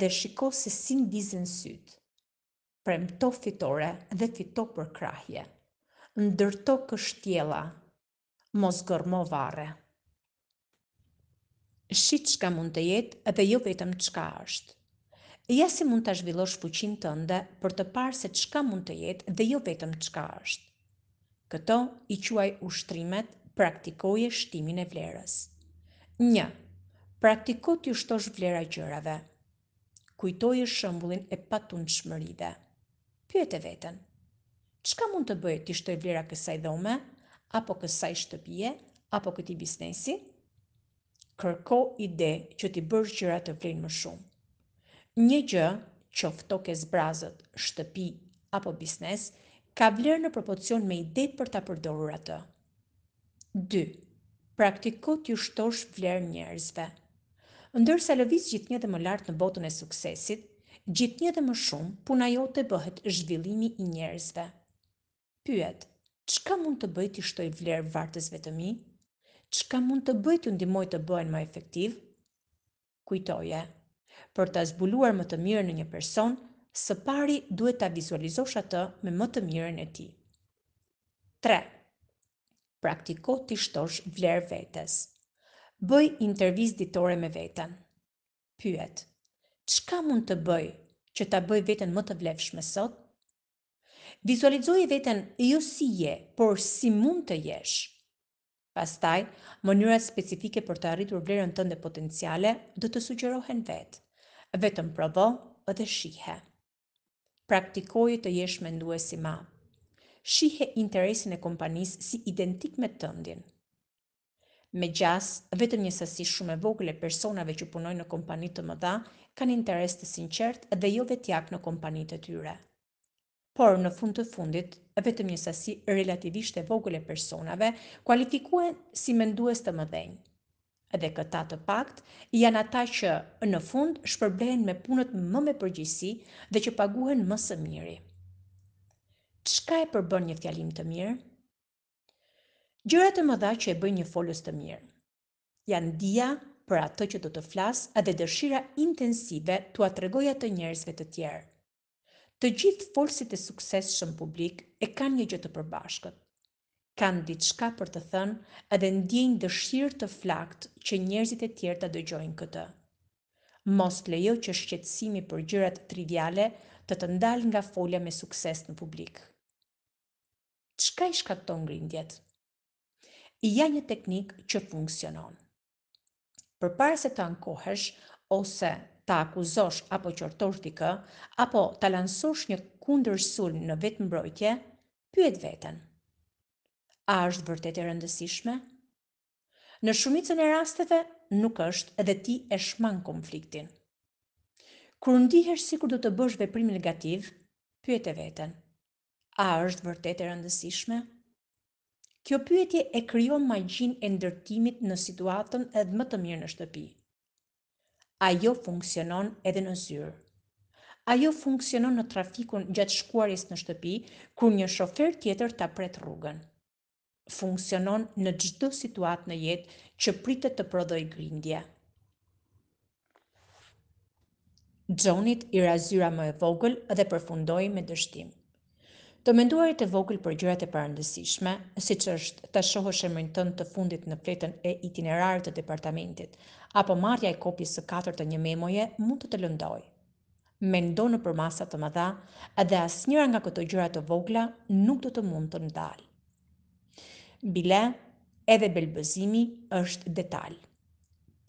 dhe shiko se si dizen sytë. Premto fitore dhe fito për krahje. Ndërto kështjela, mos gërmo vare. Shqit që mund të jetë dhe jo vetëm çka është. Ja si mund të zhvillosh fuqin të ndë për të parë se çka mund të jetë dhe jo vetëm çka është. Këto i quaj ushtrimet praktikoje shtimin e vlerës. Një, praktiko t'ju shtosh vlera gjërave. Kujtoj e shëmbullin e patun shmëride. Pyet e vetën, qka mund të bëjt t'i shtoj vlera kësaj dhome, apo kësaj shtëpije, apo këti biznesi? Kërko ide që t'i bërë gjëra të vlerë më shumë. Një gjë, që ftoke zbrazët, shtëpi, apo biznes, ka vlerë në proporcion me ide për t'a përdorur atë. 2. Praktiko t'ju shtosh vlerë njerëzve ndërsa lëviz gjithnjë më lartë në botën e suksesit, gjithnjë më shumë puna të bëhet zhvillimi i njerëzve. Pyet, çka mund të bëj ti shtoj vlerë vartësve të mi? Çka mund të bëj t'u ndihmoj të bëhen më efektiv? Kujtoje, për ta zbuluar më të mirën në një person, së pari duhet ta vizualizosh atë me më të mirën e tij. 3. Praktiko ti shtosh vlerë vetes bëj intervjis ditore me veten. Pyet, qka mund të bëj që ta bëj veten më të vlefshme sot? Vizualizoj veten jo si je, por si mund të jesh. Pastaj, mënyra specifike për të arritur vlerën tënde potenciale do të sugjerohen vetë. Vetëm provo dhe shihe. Praktikoj të jesh menduesi ma. Shihe interesin e kompanisë si identik me tëndin me gjas, vetëm një sasi shumë e vogël e personave që punojnë në kompani të mëdha kanë interes të sinqert dhe jo vetjak në kompani të tyre. Por në fund të fundit, vetëm një sasi relativisht e vogël e personave kualifikohen si mendues të dhenjë. Edhe këta të pakt janë ata që në fund shpërblehen me punët më me përgjegjësi dhe që paguhen më së miri. Çka e përbën një fjalim të mirë? Gjërat e mëdha që e bëjnë një folës të mirë janë dia për atë që do të flas edhe dëshira intensive t'ua tregoja të njerëzve të tjerë. Të gjithë folësit e suksesshëm publik e kanë një gjë të përbashkët. Kanë diçka për të thënë edhe ndjenjë dëshirë të flakt që njerëzit e tjerë ta dëgjojnë këtë. Mos lejo që shqetsimi për gjërat triviale të të ndalë nga folja me sukses në publik. Çka i shkakton grindjet? i ja një teknik që funksionon. Për pare se të ankohesh, ose të akuzosh apo qërtosh dikë, apo të lansosh një kunder sul në vetë mbrojtje, pyet vetën. A është vërtet e rëndësishme? Në shumicën e rasteve, nuk është edhe ti e shman konfliktin. Kërë ndihesh si kur du të bësh veprim negativ, pyet e vetën. A është vërtet e rëndësishme? Kjo pyetje e krijon magjin e ndërtimit në situatën edhe më të mirë në shtëpi. Ajo funksionon edhe në zyrë. Ajo funksionon në trafikun gjatë shkuarjes në shtëpi, kur një shofer tjetër ta pret rrugën. Funksionon në gjithë situatë në jetë që pritet të prodhojë grindja. Zonit i razyra më e vogël dhe përfundoi me dështim të menduarit e vogël për gjërat e parëndësishme, si që është të shohë shemërin tënë të fundit në fletën e itinerarit të departamentit, apo marja e kopjës së katër të një memoje, mund të të lëndoj. Mendo në për masat të mëdha, edhe as njëra nga këto gjyrat të vogla nuk do të, të mund të ndalë. Bile, edhe belbëzimi është detalj.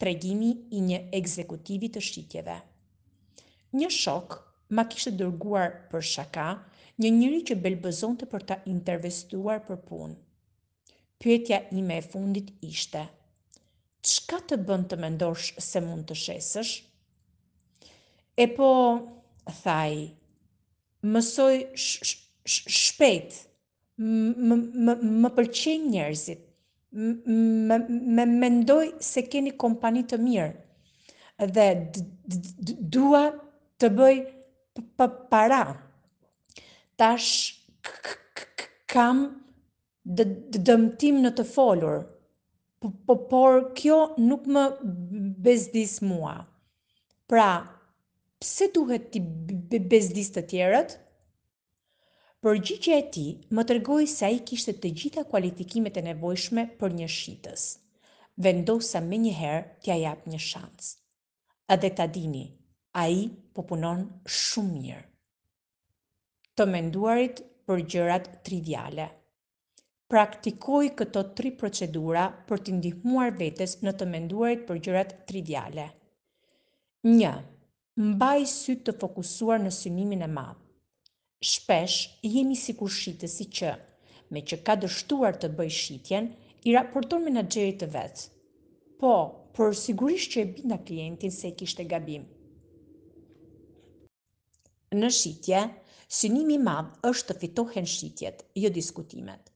Tregimi i një ekzekutivi të shqytjeve. Një shok ma kishtë dërguar për shaka, një njëri që belbëzonte për ta intervestuar për punë. Pyetja ime me e fundit ishte, Qka të bënd të mendosh se mund të shesësh? E po, thaj, mësoj shpet, më pëlqen njerëzit, më mendoj se keni kompani të mirë, dhe dua të bëj për para, tash kam dëmtim në të folur, po, po, por kjo nuk më bezdis mua. Pra, pse duhet ti bezdis të tjerët? Për që e ti, më tërgoj se a i kishtë të gjitha kualifikimet e nevojshme për një shqitës. Vendosa me njëherë tja japë një shansë. A dhe ta dini, a i po punon shumë mirë të menduarit për gjërat triviale. Praktikoj këto tri procedura për të ndihmuar vetes në të menduarit për gjërat triviale. 1. Mbaj sy të fokusuar në synimin e madh. Shpesh jemi sikur shitësi që me që ka dështuar të bëj shitjen, i raporton menaxherit të vet. Po, por sigurisht që e binda klientin se kishte gabim. Në shitje, Synimi i madh është të fitohen shitjet, jo diskutimet.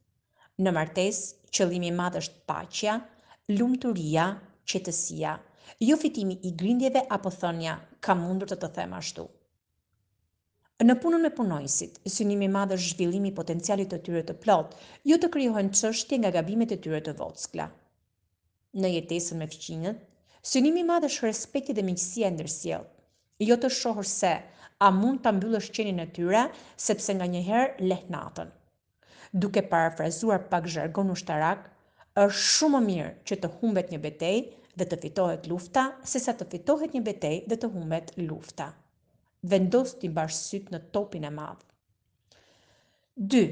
Në martes, qëllimi i madh është paqja, lumturia, qetësia, jo fitimi i grindjeve apo thënja, ka mundur të të them ashtu. Në punën me punojësit, synimi i madh është zhvillimi i potencialit të tyre të plot, jo të krijohen çështje nga gabimet e tyre të vogla. Në jetesën me fëmijët, synimi i madh është respekti dhe miqësia e ndërsjellë, jo të shohur se a mund të mbyllësh qenin e tyre, sepse nga njëherë lehnatën. Duke parafrazuar pak zhargon ushtarak, është shumë më mirë që të humbet një betej dhe të fitohet lufta, se sa të fitohet një betej dhe të humbet lufta. Vendos të imbar sytë në topin e madhë. 2.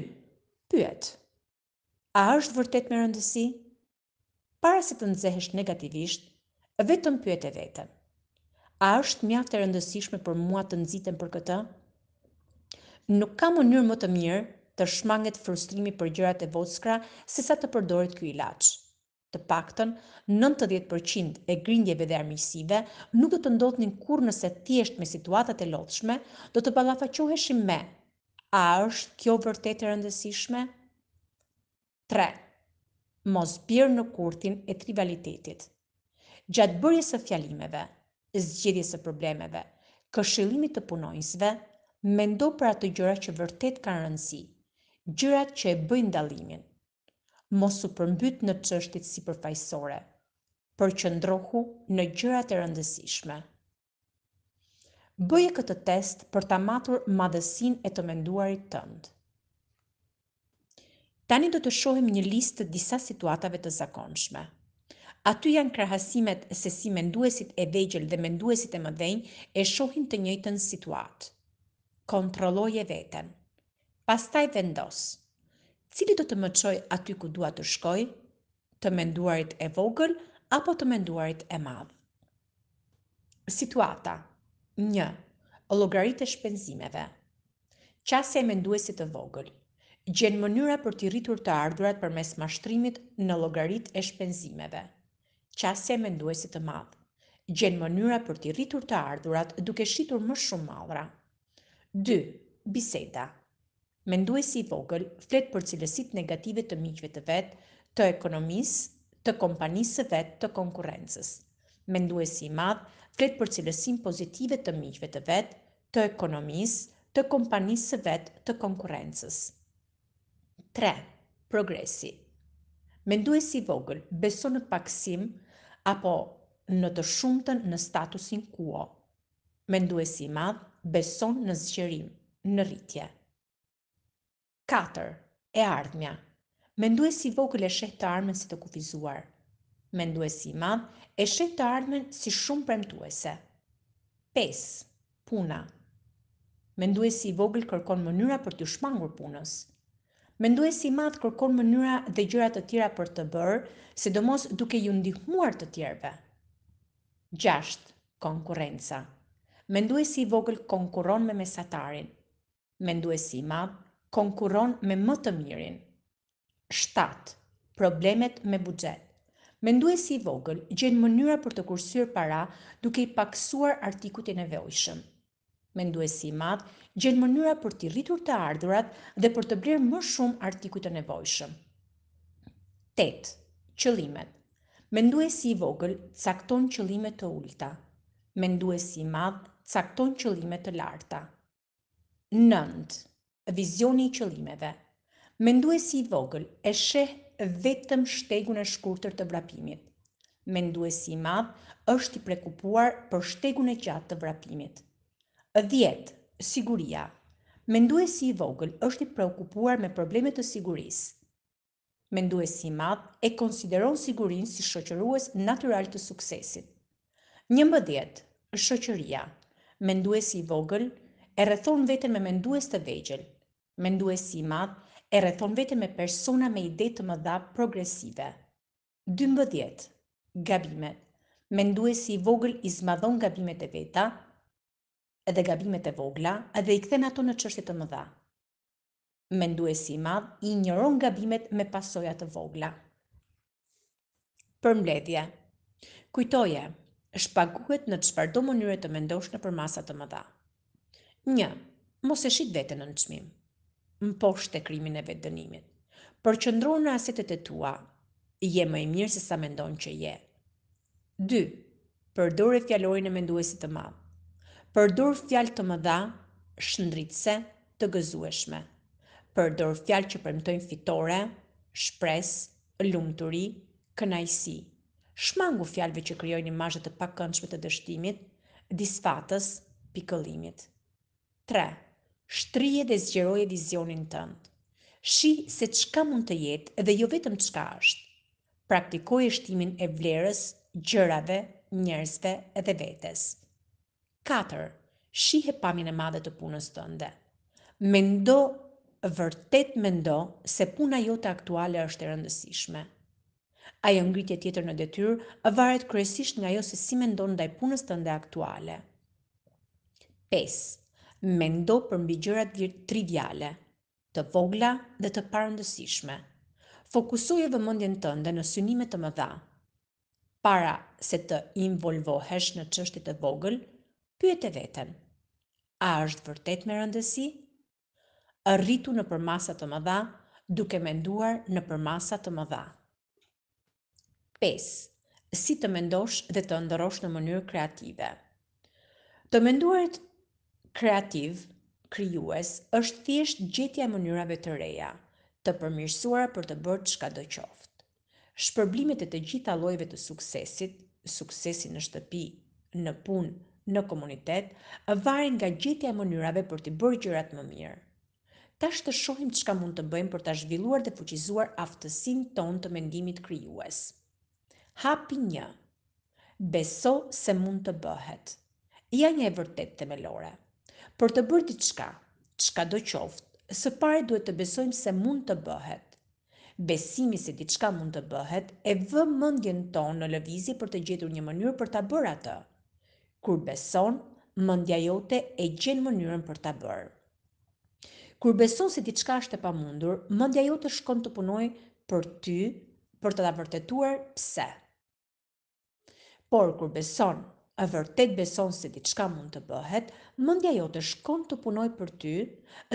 Pyet. A është vërtet me rëndësi? Para se të nëzehesh negativisht, vetëm pyet e vetën. A është mjaft e rëndësishme për mua të nxitem për këtë? Nuk ka mënyrë më të mirë të shmanget frustrimi për gjërat e vogla se sa të përdoret ky ilaç. Të paktën 90% e grindjeve dhe armiqësive nuk do të ndodhnin kurrë nëse thjesht me situatat e lodhshme do të ballafaqoheshim me. A është kjo vërtet e rëndësishme? 3. Mos bjerë në kurtin e trivalitetit. Gjatë bërjes së fjalimeve, zgjidhjes së problemeve, këshillimit të punonjësve, mendo për ato gjëra që vërtet kanë rëndësi, gjërat që e bëjnë dallimin. Mos u përmbyt në çështjet sipërfaqësore, por qëndrohu në gjërat e rëndësishme. Bëje këtë test për ta matur madhësinë e të menduarit tënd. Tani do të shohim një listë të disa situatave të zakonshme. Aty janë krahasimet se si menduesit e vegjël dhe menduesit e mëdhenj e shohin të njëjtën situatë. Kontrolloje veten. Pastaj vendos. Cili do të më çojë aty ku dua të shkoj? Të menduarit e vogël apo të menduarit e madh? Situata 1. Llogaritë shpenzimeve. Qasja e menduesit të vogël gjen mënyra për të rritur të ardhurat përmes mashtrimit në llogaritë e shpenzimeve qasje menduesit të madhë. Gjenë mënyra për t'i rritur të ardhurat duke shqitur më shumë madhra. 2. Biseda Menduesi i vogël flet për cilësit negative të miqve të vetë, të ekonomisë, të kompanisë së vetë, të konkurrencës. Menduesi i madh flet për cilësim pozitive të miqve të vet, të ekonomisë, të kompanisë së vet, të konkurrencës. 3. Progresi. Menduesi i vogël beson në paksim, apo në të shumëtën në statusin kuo. Menduesi i e si madhë, beson në zgjerim, në rritje. 4. E ardhmja Menduesi i e si vogël e shetë të ardhmen si të kufizuar. Menduesi i e si madhë, e shetë të ardhmen si shumë premtuese. 5. Puna Menduesi i e si vogël kërkon mënyra për të shmangur punës. Mendoj si madh kërkon mënyra dhe gjyrat të tjera për të bërë, se do mos duke ju ndihmuar të tjerve. Gjasht, konkurenca. Mendoj si vogël konkuron me mesatarin. Mendoj si madh konkuron me më të mirin. Shtat, problemet me buxhet. Mendu e si vogël gjenë mënyra për të kursyer para duke i paksuar artikutin e vejshëm. Mendu e si madhë gjenë mënyra për t'i rritur të ardhurat dhe për të blirë më shumë artikuj të nevojshëm. 8. Qëlimet e si i vogël, cakton qëlimet të ullta. e si i madh, cakton qëlimet të larta. 9. Vizioni i qëlimeve e si i vogël, e sheh vetëm shtegun e shkurtër të vrapimit. e si i madh, është i prekupuar për shtegun e gjatë të vrapimit. 10. Siguria. Menduesi i vogël është i preokupuar me problemet të sigurisë. Menduesi i madh e konsideron sigurinë si shoqërues natyral të suksesit. 11. Shoqëria. Menduesi i vogël e rrethon veten me mendues të vegjël. Menduesi i madh e rrethon veten me persona me ide të mëdha progresive. 12. Gabimet. Menduesi i vogël i zmadhon gabimet e veta, edhe gabimet e vogla edhe i kthen ato në çështje të mëdha. Menduesi i madh i injoron gabimet me pasoja të vogla. Përmbledhje. Kujtoje, shpaguhet në çfarëdo mënyre të mendosh në përmasa të mëdha. 1. Mos e shit veten në çmim. Mposhte krimin e vetë dënimit. Përqendro në asetet e tua. Je më i mirë se sa mendon që je. 2. Përdore fjalorin e menduesit të madh përdor fjalë të mëdha, shndritse, të gëzueshme. Përdor fjalë që premtojnë fitore, shpresë, lumturi, kënaqësi. Shmangu fjalëve që krijojnë imazhe të pakëndshme të dështimit, disfatës, pikëllimit. 3. Shtrije dhe zgjeroje vizionin tënd. Shi se çka mund të jetë dhe jo vetëm çka është. Praktikoje shtimin e vlerës, gjërave, njerëzve dhe vetes. 4. Shihe pamjen e madhe të punës tënde. Mendo vërtet mendo se puna jote aktuale është e rëndësishme. Ajo ngritje tjetër në detyrë varet kryesisht nga ajo se si mendon ndaj punës tënde aktuale. 5. Mendo për mbi gjërat triviale, të vogla dhe të parëndësishme. Fokusoj e vëmëndjen të ndë në synimet të më dha, para se të involvohesh në qështet të vogël, e vetën, A është vërtet me rëndësi? Arritu në përmasa të më dha, duke menduar në përmasa të më dha. 5. Si të mendosh dhe të ndërosh në mënyrë kreative? Të menduarit kreativ, kryues, është thjesht gjetja mënyrave të reja, të përmirësuara për të bërë çka do qoftë. Shpërblimet e të gjitha llojeve të suksesit, suksesi në shtëpi, në punë, në komunitet varen nga gjetja e mënyrave për të bërë gjërat më mirë. Tash të shohim çka mund të bëjmë për ta zhvilluar dhe fuqizuar aftësinë tonë të mendimit krijues. Hapi 1. Beso se mund të bëhet. Ja një e vërtet themelore. Për të bërë diçka, çka do qoftë, së pari duhet të besojmë se mund të bëhet. Besimi se diçka mund të bëhet e vë mendjen tonë në lëvizje për të gjetur një mënyrë për ta bërë atë. Kur beson, mendja jote e gjen mënyrën për ta bërë. Kur beson se diçka është e pamundur, mendja jote shkon të punojë për ty për të ta vërtetuar pse. Por kur beson, e vërtet beson se diçka mund të bëhet, mendja jote shkon të punojë për ty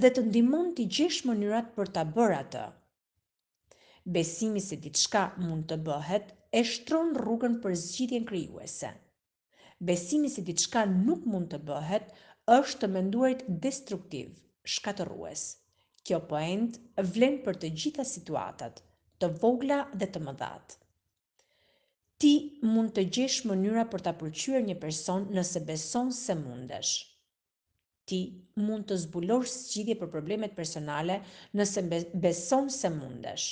dhe të ndihmon të gjesh mënyrat për ta bërë atë. Besimi se diçka mund të bëhet e shtron rrugën për zgjidhjen krijuese besimi se diçka nuk mund të bëhet është të menduarit destruktiv, shkatërues. Kjo point vlen për të gjitha situatat, të vogla dhe të mëdhat. Ti mund të gjesh mënyra për ta pëlqyer një person nëse beson se mundesh. Ti mund të zbulosh zgjidhje për problemet personale nëse beson se mundesh.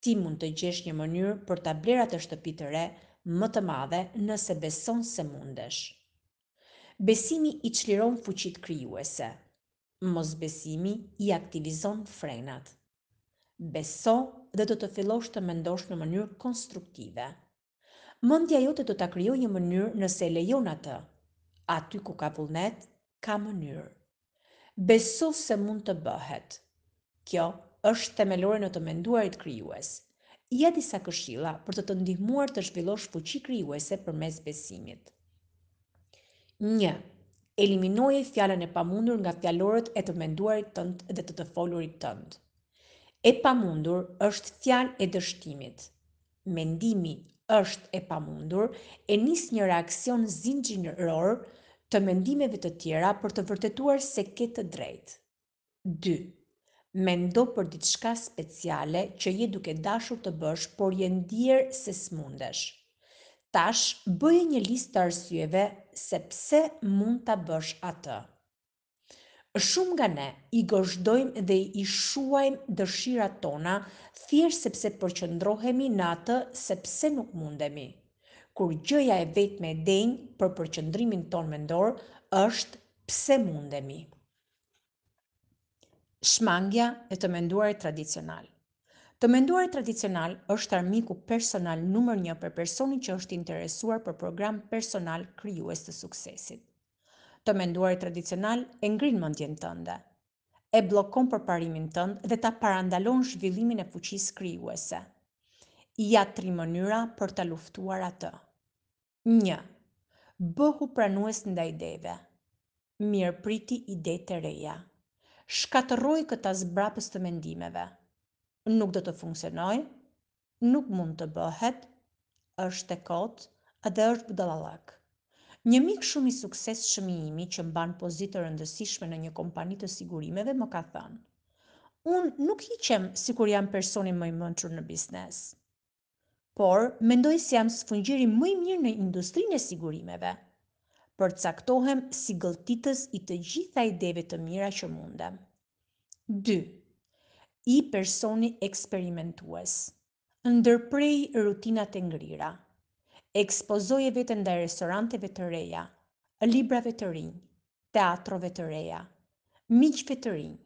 Ti mund të gjesh një mënyrë për ta blerë atë shtëpi të re, më të madhe nëse beson se mundesh. Besimi i çliron fuqit krijuese. Mosbesimi i aktivizon frenat. Beso dhe do të fillosh të mendosh në mënyrë konstruktive. Mendja jote do ta krijojë një mënyrë nëse e lejon atë. Aty ku ka vullnet, ka mënyrë. Beso se mund të bëhet. Kjo është themelore në të menduarit krijues ja disa këshilla për të të ndihmuar të zhvillosh fuqi krijuese përmes besimit. 1. Eliminoje fjalën e pamundur nga fjalorët e të menduarit tënd dhe të të folurit tënd. E pamundur është fjalë e dështimit. Mendimi është e pamundur e nis një reaksion zinxhiror të mendimeve të tjera për të vërtetuar se ke të drejtë. Mendo për diçka speciale që je duke dashur të bësh, por je ndier se smundesh. Tash, bëje një listë të arsyeve se pse mund ta bësh atë. shumë nga ne i gëzdojmë dhe i shuajmë dëshirat tona thjesht sepse përqendrohemi në atë sepse nuk mundemi. Kur gjëja e vetme e denjë për përqendrimin tonë mendor është pse mundemi shmangja e të menduarit tradicional. Të menduarit tradicional është armiku personal numër një për personin që është interesuar për program personal kryues të suksesit. Të menduarit tradicional e ngrin mëndjen tënde, e blokon për parimin tënd dhe ta parandalon zhvillimin e fuqis kryuese. Ja tri mënyra për të luftuar atë. Një, bëhu pranues ndaj dajdeve Mirë priti ide të reja shkatëroj këta zbrapës të mendimeve. Nuk do të funksionoj, nuk mund të bëhet, është e kotë, edhe është budalalak. Një mikë shumë i sukses shumë imi që mban pozitë rëndësishme në një kompani të sigurimeve më ka thënë. Unë nuk i qem si kur jam personi më i mëndqur në biznes. Por, mendoj si jam sfungjiri më i mirë në industrinë e sigurimeve – përcaktohem si gëlltitës i të gjitha ideve të mira që mundem. 2. I personi eksperimentues. Ndërprej rutinat e ngrira. Ekspozoje vetë ndaj restoranteve të reja, librave të rinj, teatrove të reja, miqve të rinj.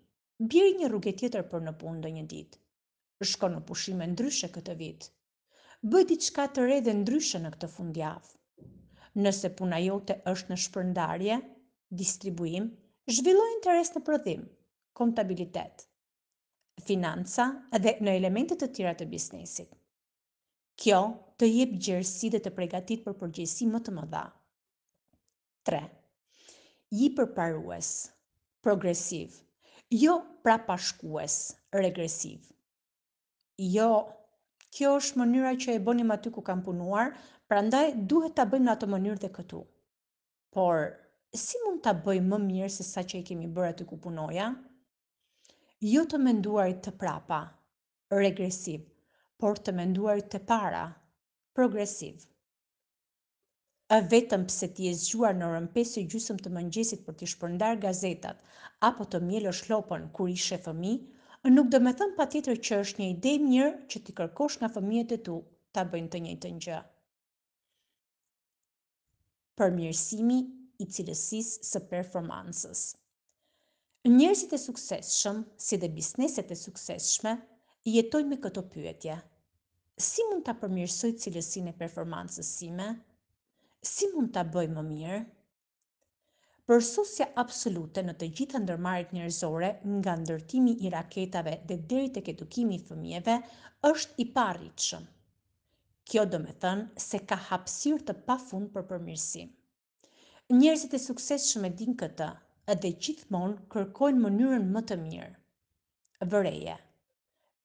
Bjeri një rrugë tjetër për në punë ndonjë ditë. Shko në pushime ndryshe këtë vit. Bëj diçka të redhe ndryshe në këtë fundjavë nëse puna jote është në shpërndarje, distribuim, zhvilloj interes në prodhim, kontabilitet, financa dhe në elementet të tjera të biznesit. Kjo të jep gjërësi dhe të pregatit për përgjësi më të më dha. 3. Ji përparues, progresiv, jo pra pashkues, regresiv. Jo, kjo është mënyra që e bënim aty ku kam punuar, Prandaj duhet ta bëjmë në atë mënyrë dhe këtu. Por si mund ta bëjmë më mirë se sa që i kemi bërë aty ku punoja? Jo të menduar të prapa, regresiv, por të menduar të para, progresiv. A vetëm pse ti e zgjuar në rëmpesë i e gjysmë të mëngjesit për të shpërndar gazetat apo të mjelësh lopën kur ishe fëmijë, nuk do të them patjetër që është një ide mirë që ti kërkosh nga fëmijët e tu ta bëjnë të njëjtën gjë për mirësimi i cilësisë së performancës. Njerëzit e suksesshëm, si dhe bizneset e suksesshme, jetojnë me këto pyetje. Si mund ta përmirësoj cilësinë e performancës sime? Si mund ta bëj më mirë? Për sosja absolute në të gjitha ndërmarit njërzore nga ndërtimi i raketave dhe deri e ketukimi i fëmijeve është i parit Kjo do me thënë se ka hapsir të pa fund për përmirësim. Njerëzit e sukses shumë e din këtë, edhe gjithmonë kërkojnë mënyrën më të mirë. Vëreje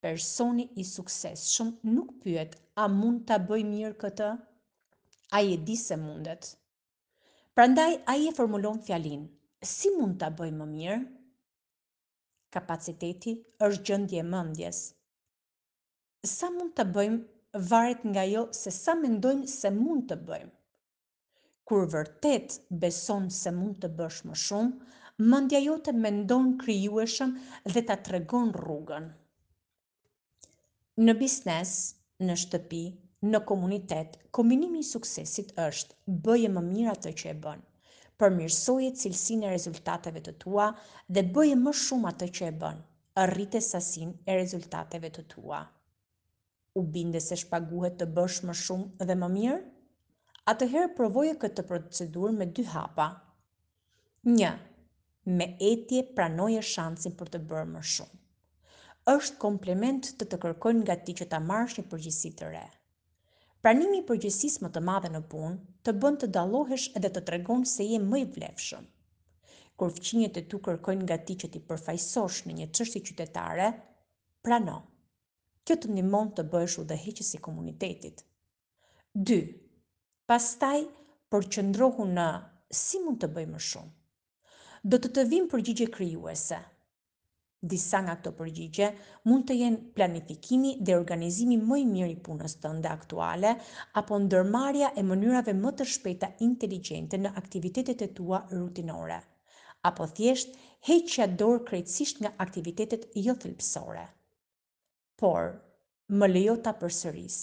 Personi i sukses shumë nuk pyet a mund të bëj mirë këtë? A je di se mundet? Prandaj, a je formulon fjalin, si mund të bëj më mirë? Kapaciteti është gjëndje mëndjes. Sa mund të bëjmë varet nga jo se sa mendojmë se mund të bëjmë. Kur vërtet beson se mund të bësh më shumë, mëndja jo të mendon kryueshëm dhe të tregon rrugën. Në biznes, në shtëpi, në komunitet, kombinimi i suksesit është bëje më mirë atë që e bën, përmirësoje cilësinë e rezultateve të tua dhe bëje më shumë atë që e bën, rrite sasinë e rezultateve të tua u binde se shpaguhet të bësh më shumë dhe më mirë? Atëherë provoje këtë procedurë me dy hapa. Një, me etje pranoje shansin për të bërë më shumë. Është komplement të të kërkojnë nga ti që ta marrësh një përgjësit të re. Pranimi i përgjegjësisë më të madhe në punë të bën të dallohesh edhe të tregon se je më i vlefshëm. Kur fëmijët e tu kërkojnë nga ti që ti përfajsosh në një çështje qytetare, prano kjo të ndihmon të bësh udhëheqësi i komunitetit. 2. Pastaj përqendrohu në si mund të bëjmë më shumë. Do të të vinë përgjigje krijuese. Disa nga ato përgjigje mund të jenë planifikimi dhe organizimi më i mirë i punës tënde aktuale apo ndërmarrja e mënyrave më të shpejta inteligjente në aktivitetet e tua rutinore, apo thjesht heqja dorë krejtësisht nga aktivitetet jo thelpsore por më lejo ta përsëris.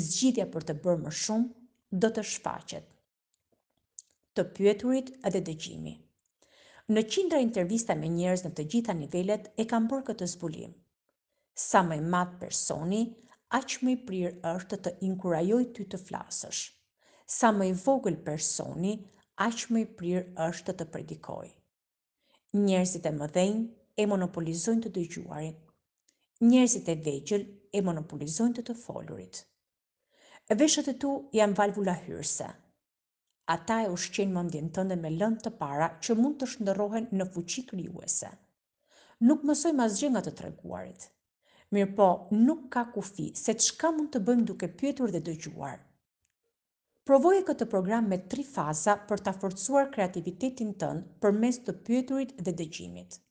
Zgjidhja për të bërë më shumë do të shfaqet. Të pyeturit edhe dëgjimi. Në qindra intervista me njerëz në të gjitha nivelet e kam bërë këtë zbulim. Sa më i madh personi, aq më i prirë është të inkurajoj ty të flasësh. Sa më i vogël personi, aq më i prirë është të predikojë. Njerëzit e mëdhenj e monopolizojnë të dëgjuarin, njerëzit e vegjël e monopolizojnë të të folurit. Veshët e tu janë valvula hyrëse. Ata e ushqenë mëndjen tënde me lëndë të para që mund të shëndërohen në fuqi uese. Nuk mësoj ma zgjën nga të treguarit. Mirë po, nuk ka kufi se të shka mund të bëjmë duke pjetur dhe dëgjuar. Provoje këtë program me tri faza për të forcuar kreativitetin tënë për mes të pjeturit dhe dëgjimit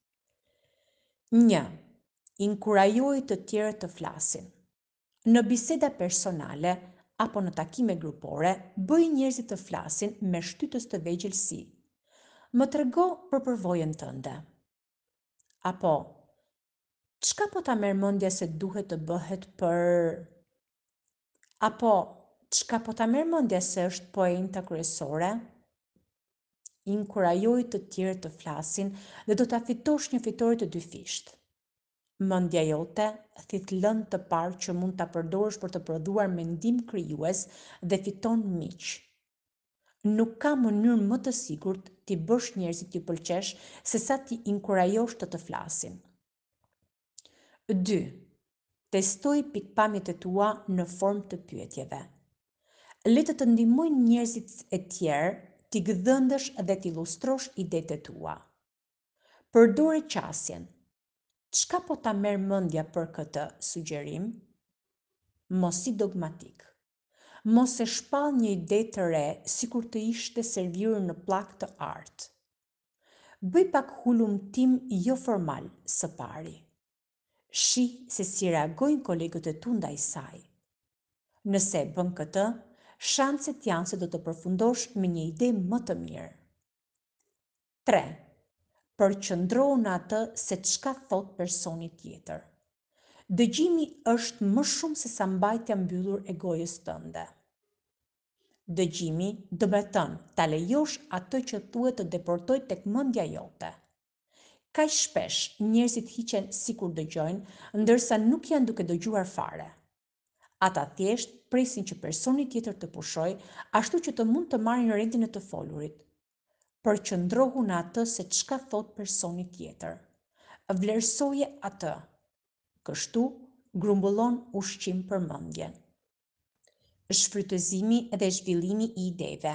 inkurajoj të tjerë të flasin. Në biseda personale apo në takime grupore, bëj njerëzit të flasin me shtytës të vegjelsi. Më të rego për përvojën tënde. Apo, qka po ta mërmëndja se duhet të bëhet për... Apo, qka po ta mërmëndja se është poenta të kërësore, Inkurajoj të tjerë të flasin dhe do të fitosh një fitorit të dy fishtë mendja jote, thitë lëndë të parë që mund të përdojsh për të përduar me ndim kryues dhe fiton miq. Nuk ka mënyrë më të sigur të bësh njerëzit t'i pëlqesh se sa t'i inkurajosh të të flasin. 2. Testoj pikpamit e tua në form të pyetjeve. Letë të ndimuj njerëzit e tjerë t'i gdhëndësh dhe t'i ilustrosh idet e tua. Përdore qasjen. Qka po ta merë mëndja për këtë sugjerim? Mos i dogmatik. Mos e shpal një ide të re, si kur të ishte servirë në plak të artë. Bëj pak hullum tim jo formal së pari. Shi se si reagojnë kolegët e tu nda i saj. Nëse bën këtë, shanset janë se do të përfundosh me një ide më të mirë për qëndro atë se shka thot personit tjetër. Dëgjimi është më shumë se sa mbajtja mbyllur e gojës tënde. Dëgjimi dëmetën të lejosh atë që thuet të deportoj të këmëndja jote. Ka shpesh njerëzit hiqen si kur dëgjojnë, ndërsa nuk janë duke dëgjuar fare. Ata thjesht presin që personi tjetër të pushoj, ashtu që të mund të marrin rendin e të folurit, për që ndrohu në atë se çka thot personi tjetër. Vlerësoje atë. Kështu grumbullon ushqim për mendjen. Shfrytëzimi dhe zhvillimi i ideve.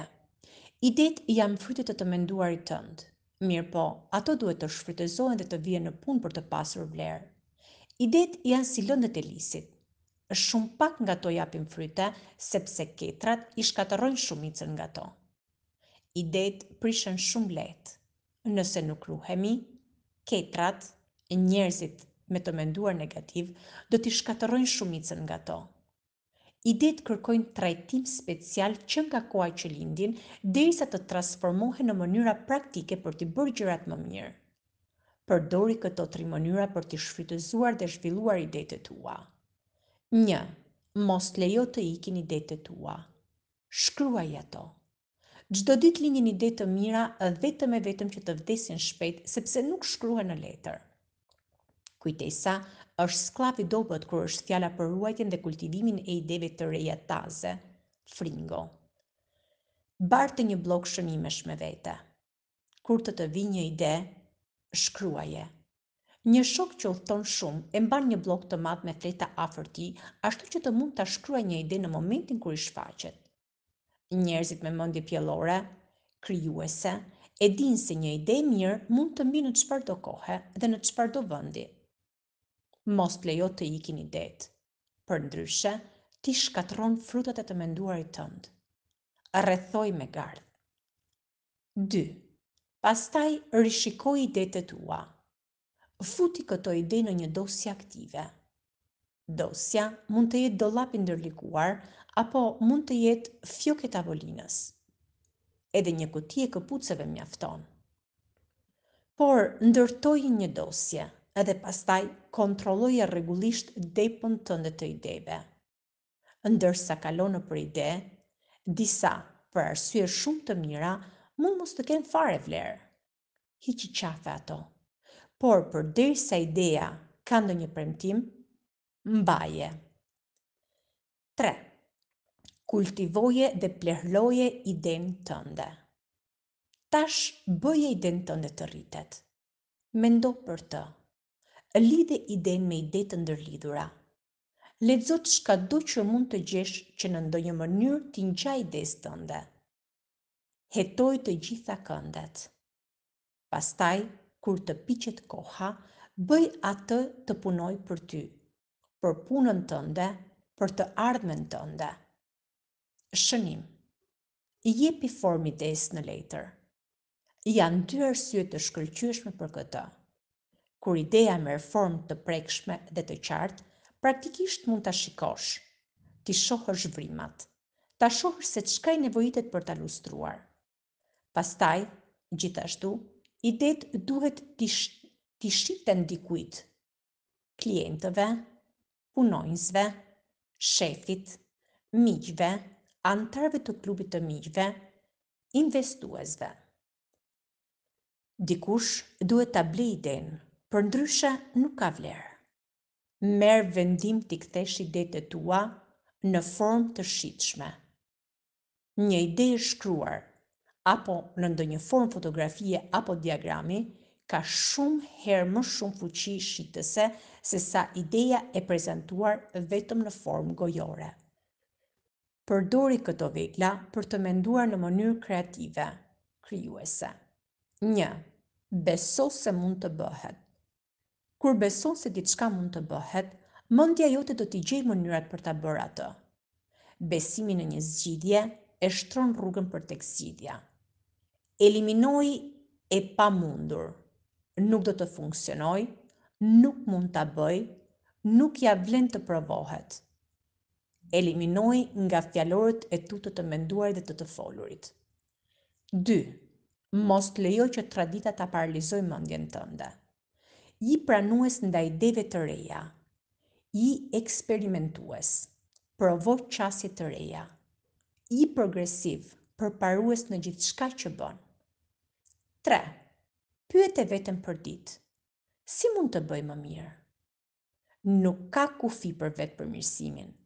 Idet janë frytet e të menduarit tënd. Mirë po, ato duhet të shfrytëzohen dhe të vje në punë për të pasur vlerë. Idet janë si lëndët e lisit. Shumë pak nga to japim fryte, sepse ketrat i shkatarojnë shumicën nga to idet prishën shumë letë. Nëse nuk ruhemi, ketrat, njerëzit me të menduar negativ, do t'i shkatërojnë shumicën nga to. Idet kërkojnë trajtim special që nga kuaj që lindin, dhe sa të transformohen në mënyra praktike për t'i bërë gjërat më mirë. Përdori këto tri mënyra për t'i shfrytëzuar dhe zhvilluar idet e tua. Një, mos lejo të ikin idet e tua. Shkruaj ato. Gjdo dit linje një ditë të mira, vetëm e vetëm që të vdesin shpejt, sepse nuk shkruhe në letër. Kujtesa është i dobet kër është fjala për ruajtjen dhe kultivimin e ideve të reja taze, fringo. Bartë të një blok shënimesh me vete. Kur të të vi një ide, shkruaje. Një shok që ullëton shumë e mban një blok të madh me fleta aferti, ashtu që të mund të shkruaj një ide në momentin kër i shfaqet njerëzit me mendje pjellore, krijuese, e dinë se një ide mirë mund të mbi në kohe dhe në çfarëdo vendi. Mos lejo të ikin idet. Për ndryshe, ti shkatron frutat e të menduarit tënd. Rrethoj me gardh. 2. Pastaj rishikoj e tua. Futi këto ide në një dosje aktive. Dosja mund të jetë dollapi ndërlikuar apo mund të jetë fjuk e tavolinës. Edhe një kuti e këpucëve mjafton. Por, ndërtoj një dosje edhe pastaj kontrolloj e regullisht depën të ndë të ideve. Ndërsa kalonë për ide, disa për arsye shumë të mira mund mos të kenë fare vlerë. Hiqi qafë ato. Por, për deri sa ideja ka ndë një premtim, mbaje. 3 kultivoje dhe plehloje i den tënde. Tash bëje i den tënde të rritet. Mendo për të. Lidhe i den me i det të ndërlidhura. Ledzot shka do që mund të gjesh që në ndonjë mënyrë t'i njaj des tënde. Hetoj të gjitha këndet. Pastaj, kur të piqet koha, bëj atë të punoj për ty, për punën tënde, për të ardhmen tënde. ndë shënim. Jepi formi des në letër. Janë dy arsye të shkëlqyeshme për këtë. Kur ideja merr formë të prekshme dhe të qartë, praktikisht mund ta shikosh, ti shohësh vrimat, ta shohësh se çka i nevojitet për ta lustruar. Pastaj, gjithashtu, idet duhet të sh ti shiten dikujt, klientëve, punonjësve, shefit, miqve, antarve të klubit të miqve, investuesve. Dikush duhet ta blej idenë, për ndryshe nuk ka vlerë. Merr vendim ti kthesh idetë tua në formë të shitshme. Një ide e shkruar apo në ndonjë formë fotografie apo diagrami ka shumë herë më shumë fuqi shitëse se sa ideja e prezentuar vetëm në formë gojore përdori këto vegla për të menduar në mënyrë kreative, kryuese. Një, beso se mund të bëhet. Kur beso se diçka mund të bëhet, jo jote do t'i gjej mënyrat për të bërë atë. Besimi në një zgjidje e shtron rrugën për tek zgjidja. Eliminoj e pa mundur. Nuk do të funksionoj, nuk mund të bëj, nuk ja vlen të provohet eliminoj nga fjalorët e tu të të menduar dhe të të folurit. 2. Mos të lejo që tradita të paralizoj mëndjen tënde. Ji pranues nda ideve të reja. Ji eksperimentues. Provo qasje të reja. Ji progresiv, përparues në gjithë shka që bën. 3. Pyet e vetën për ditë. Si mund të bëj më mirë? Nuk ka kufi për vetë përmirësimin. mirësimin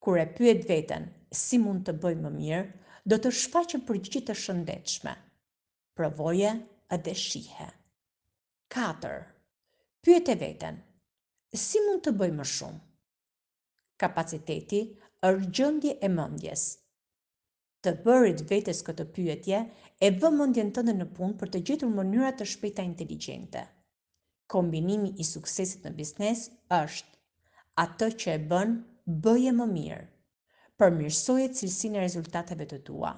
kur e pyet veten si mund të bëj më mirë, do të shfaqë përgjigje të shëndetshme. Provoje dhe shihe. 4. Pyet e veten si mund të bëj më shumë. Kapaciteti është gjendje e mendjes. Të bërit vetes këtë pyetje e vë mendjen tënde në punë për të gjetur mënyra të shpejta inteligjente. Kombinimi i suksesit në biznes është atë që e bën bëje më mirë, përmirësoje cilësinë e rezultateve të tua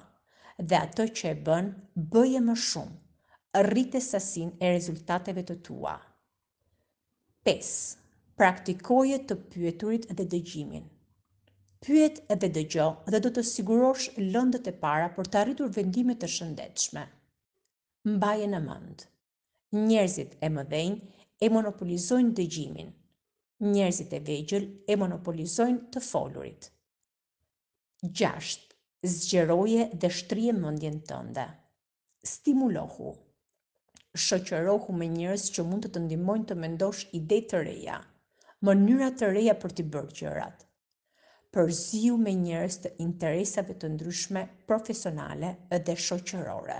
dhe ato që e bën, bëje më shumë, rrite sasin e rezultateve të tua. 5. Praktikoje të pyeturit dhe dëgjimin. Pyet dhe dëgjo dhe do të sigurosh lëndët e para për të arritur vendimet të shëndetshme. Mbaje në mëndë. Njerëzit e mëdhenj e monopolizojnë dëgjimin, njerëzit e vegjël e monopolizojnë të folurit. 6. Zgjeroje dhe shtrije mëndjen tënde. Stimulohu. Shoqërohu me njerëz që mund të të ndihmojnë të mendosh ide të reja, mënyra të reja për të bërë gjërat. Përziu me njerëz të interesave të ndryshme profesionale dhe shoqërore.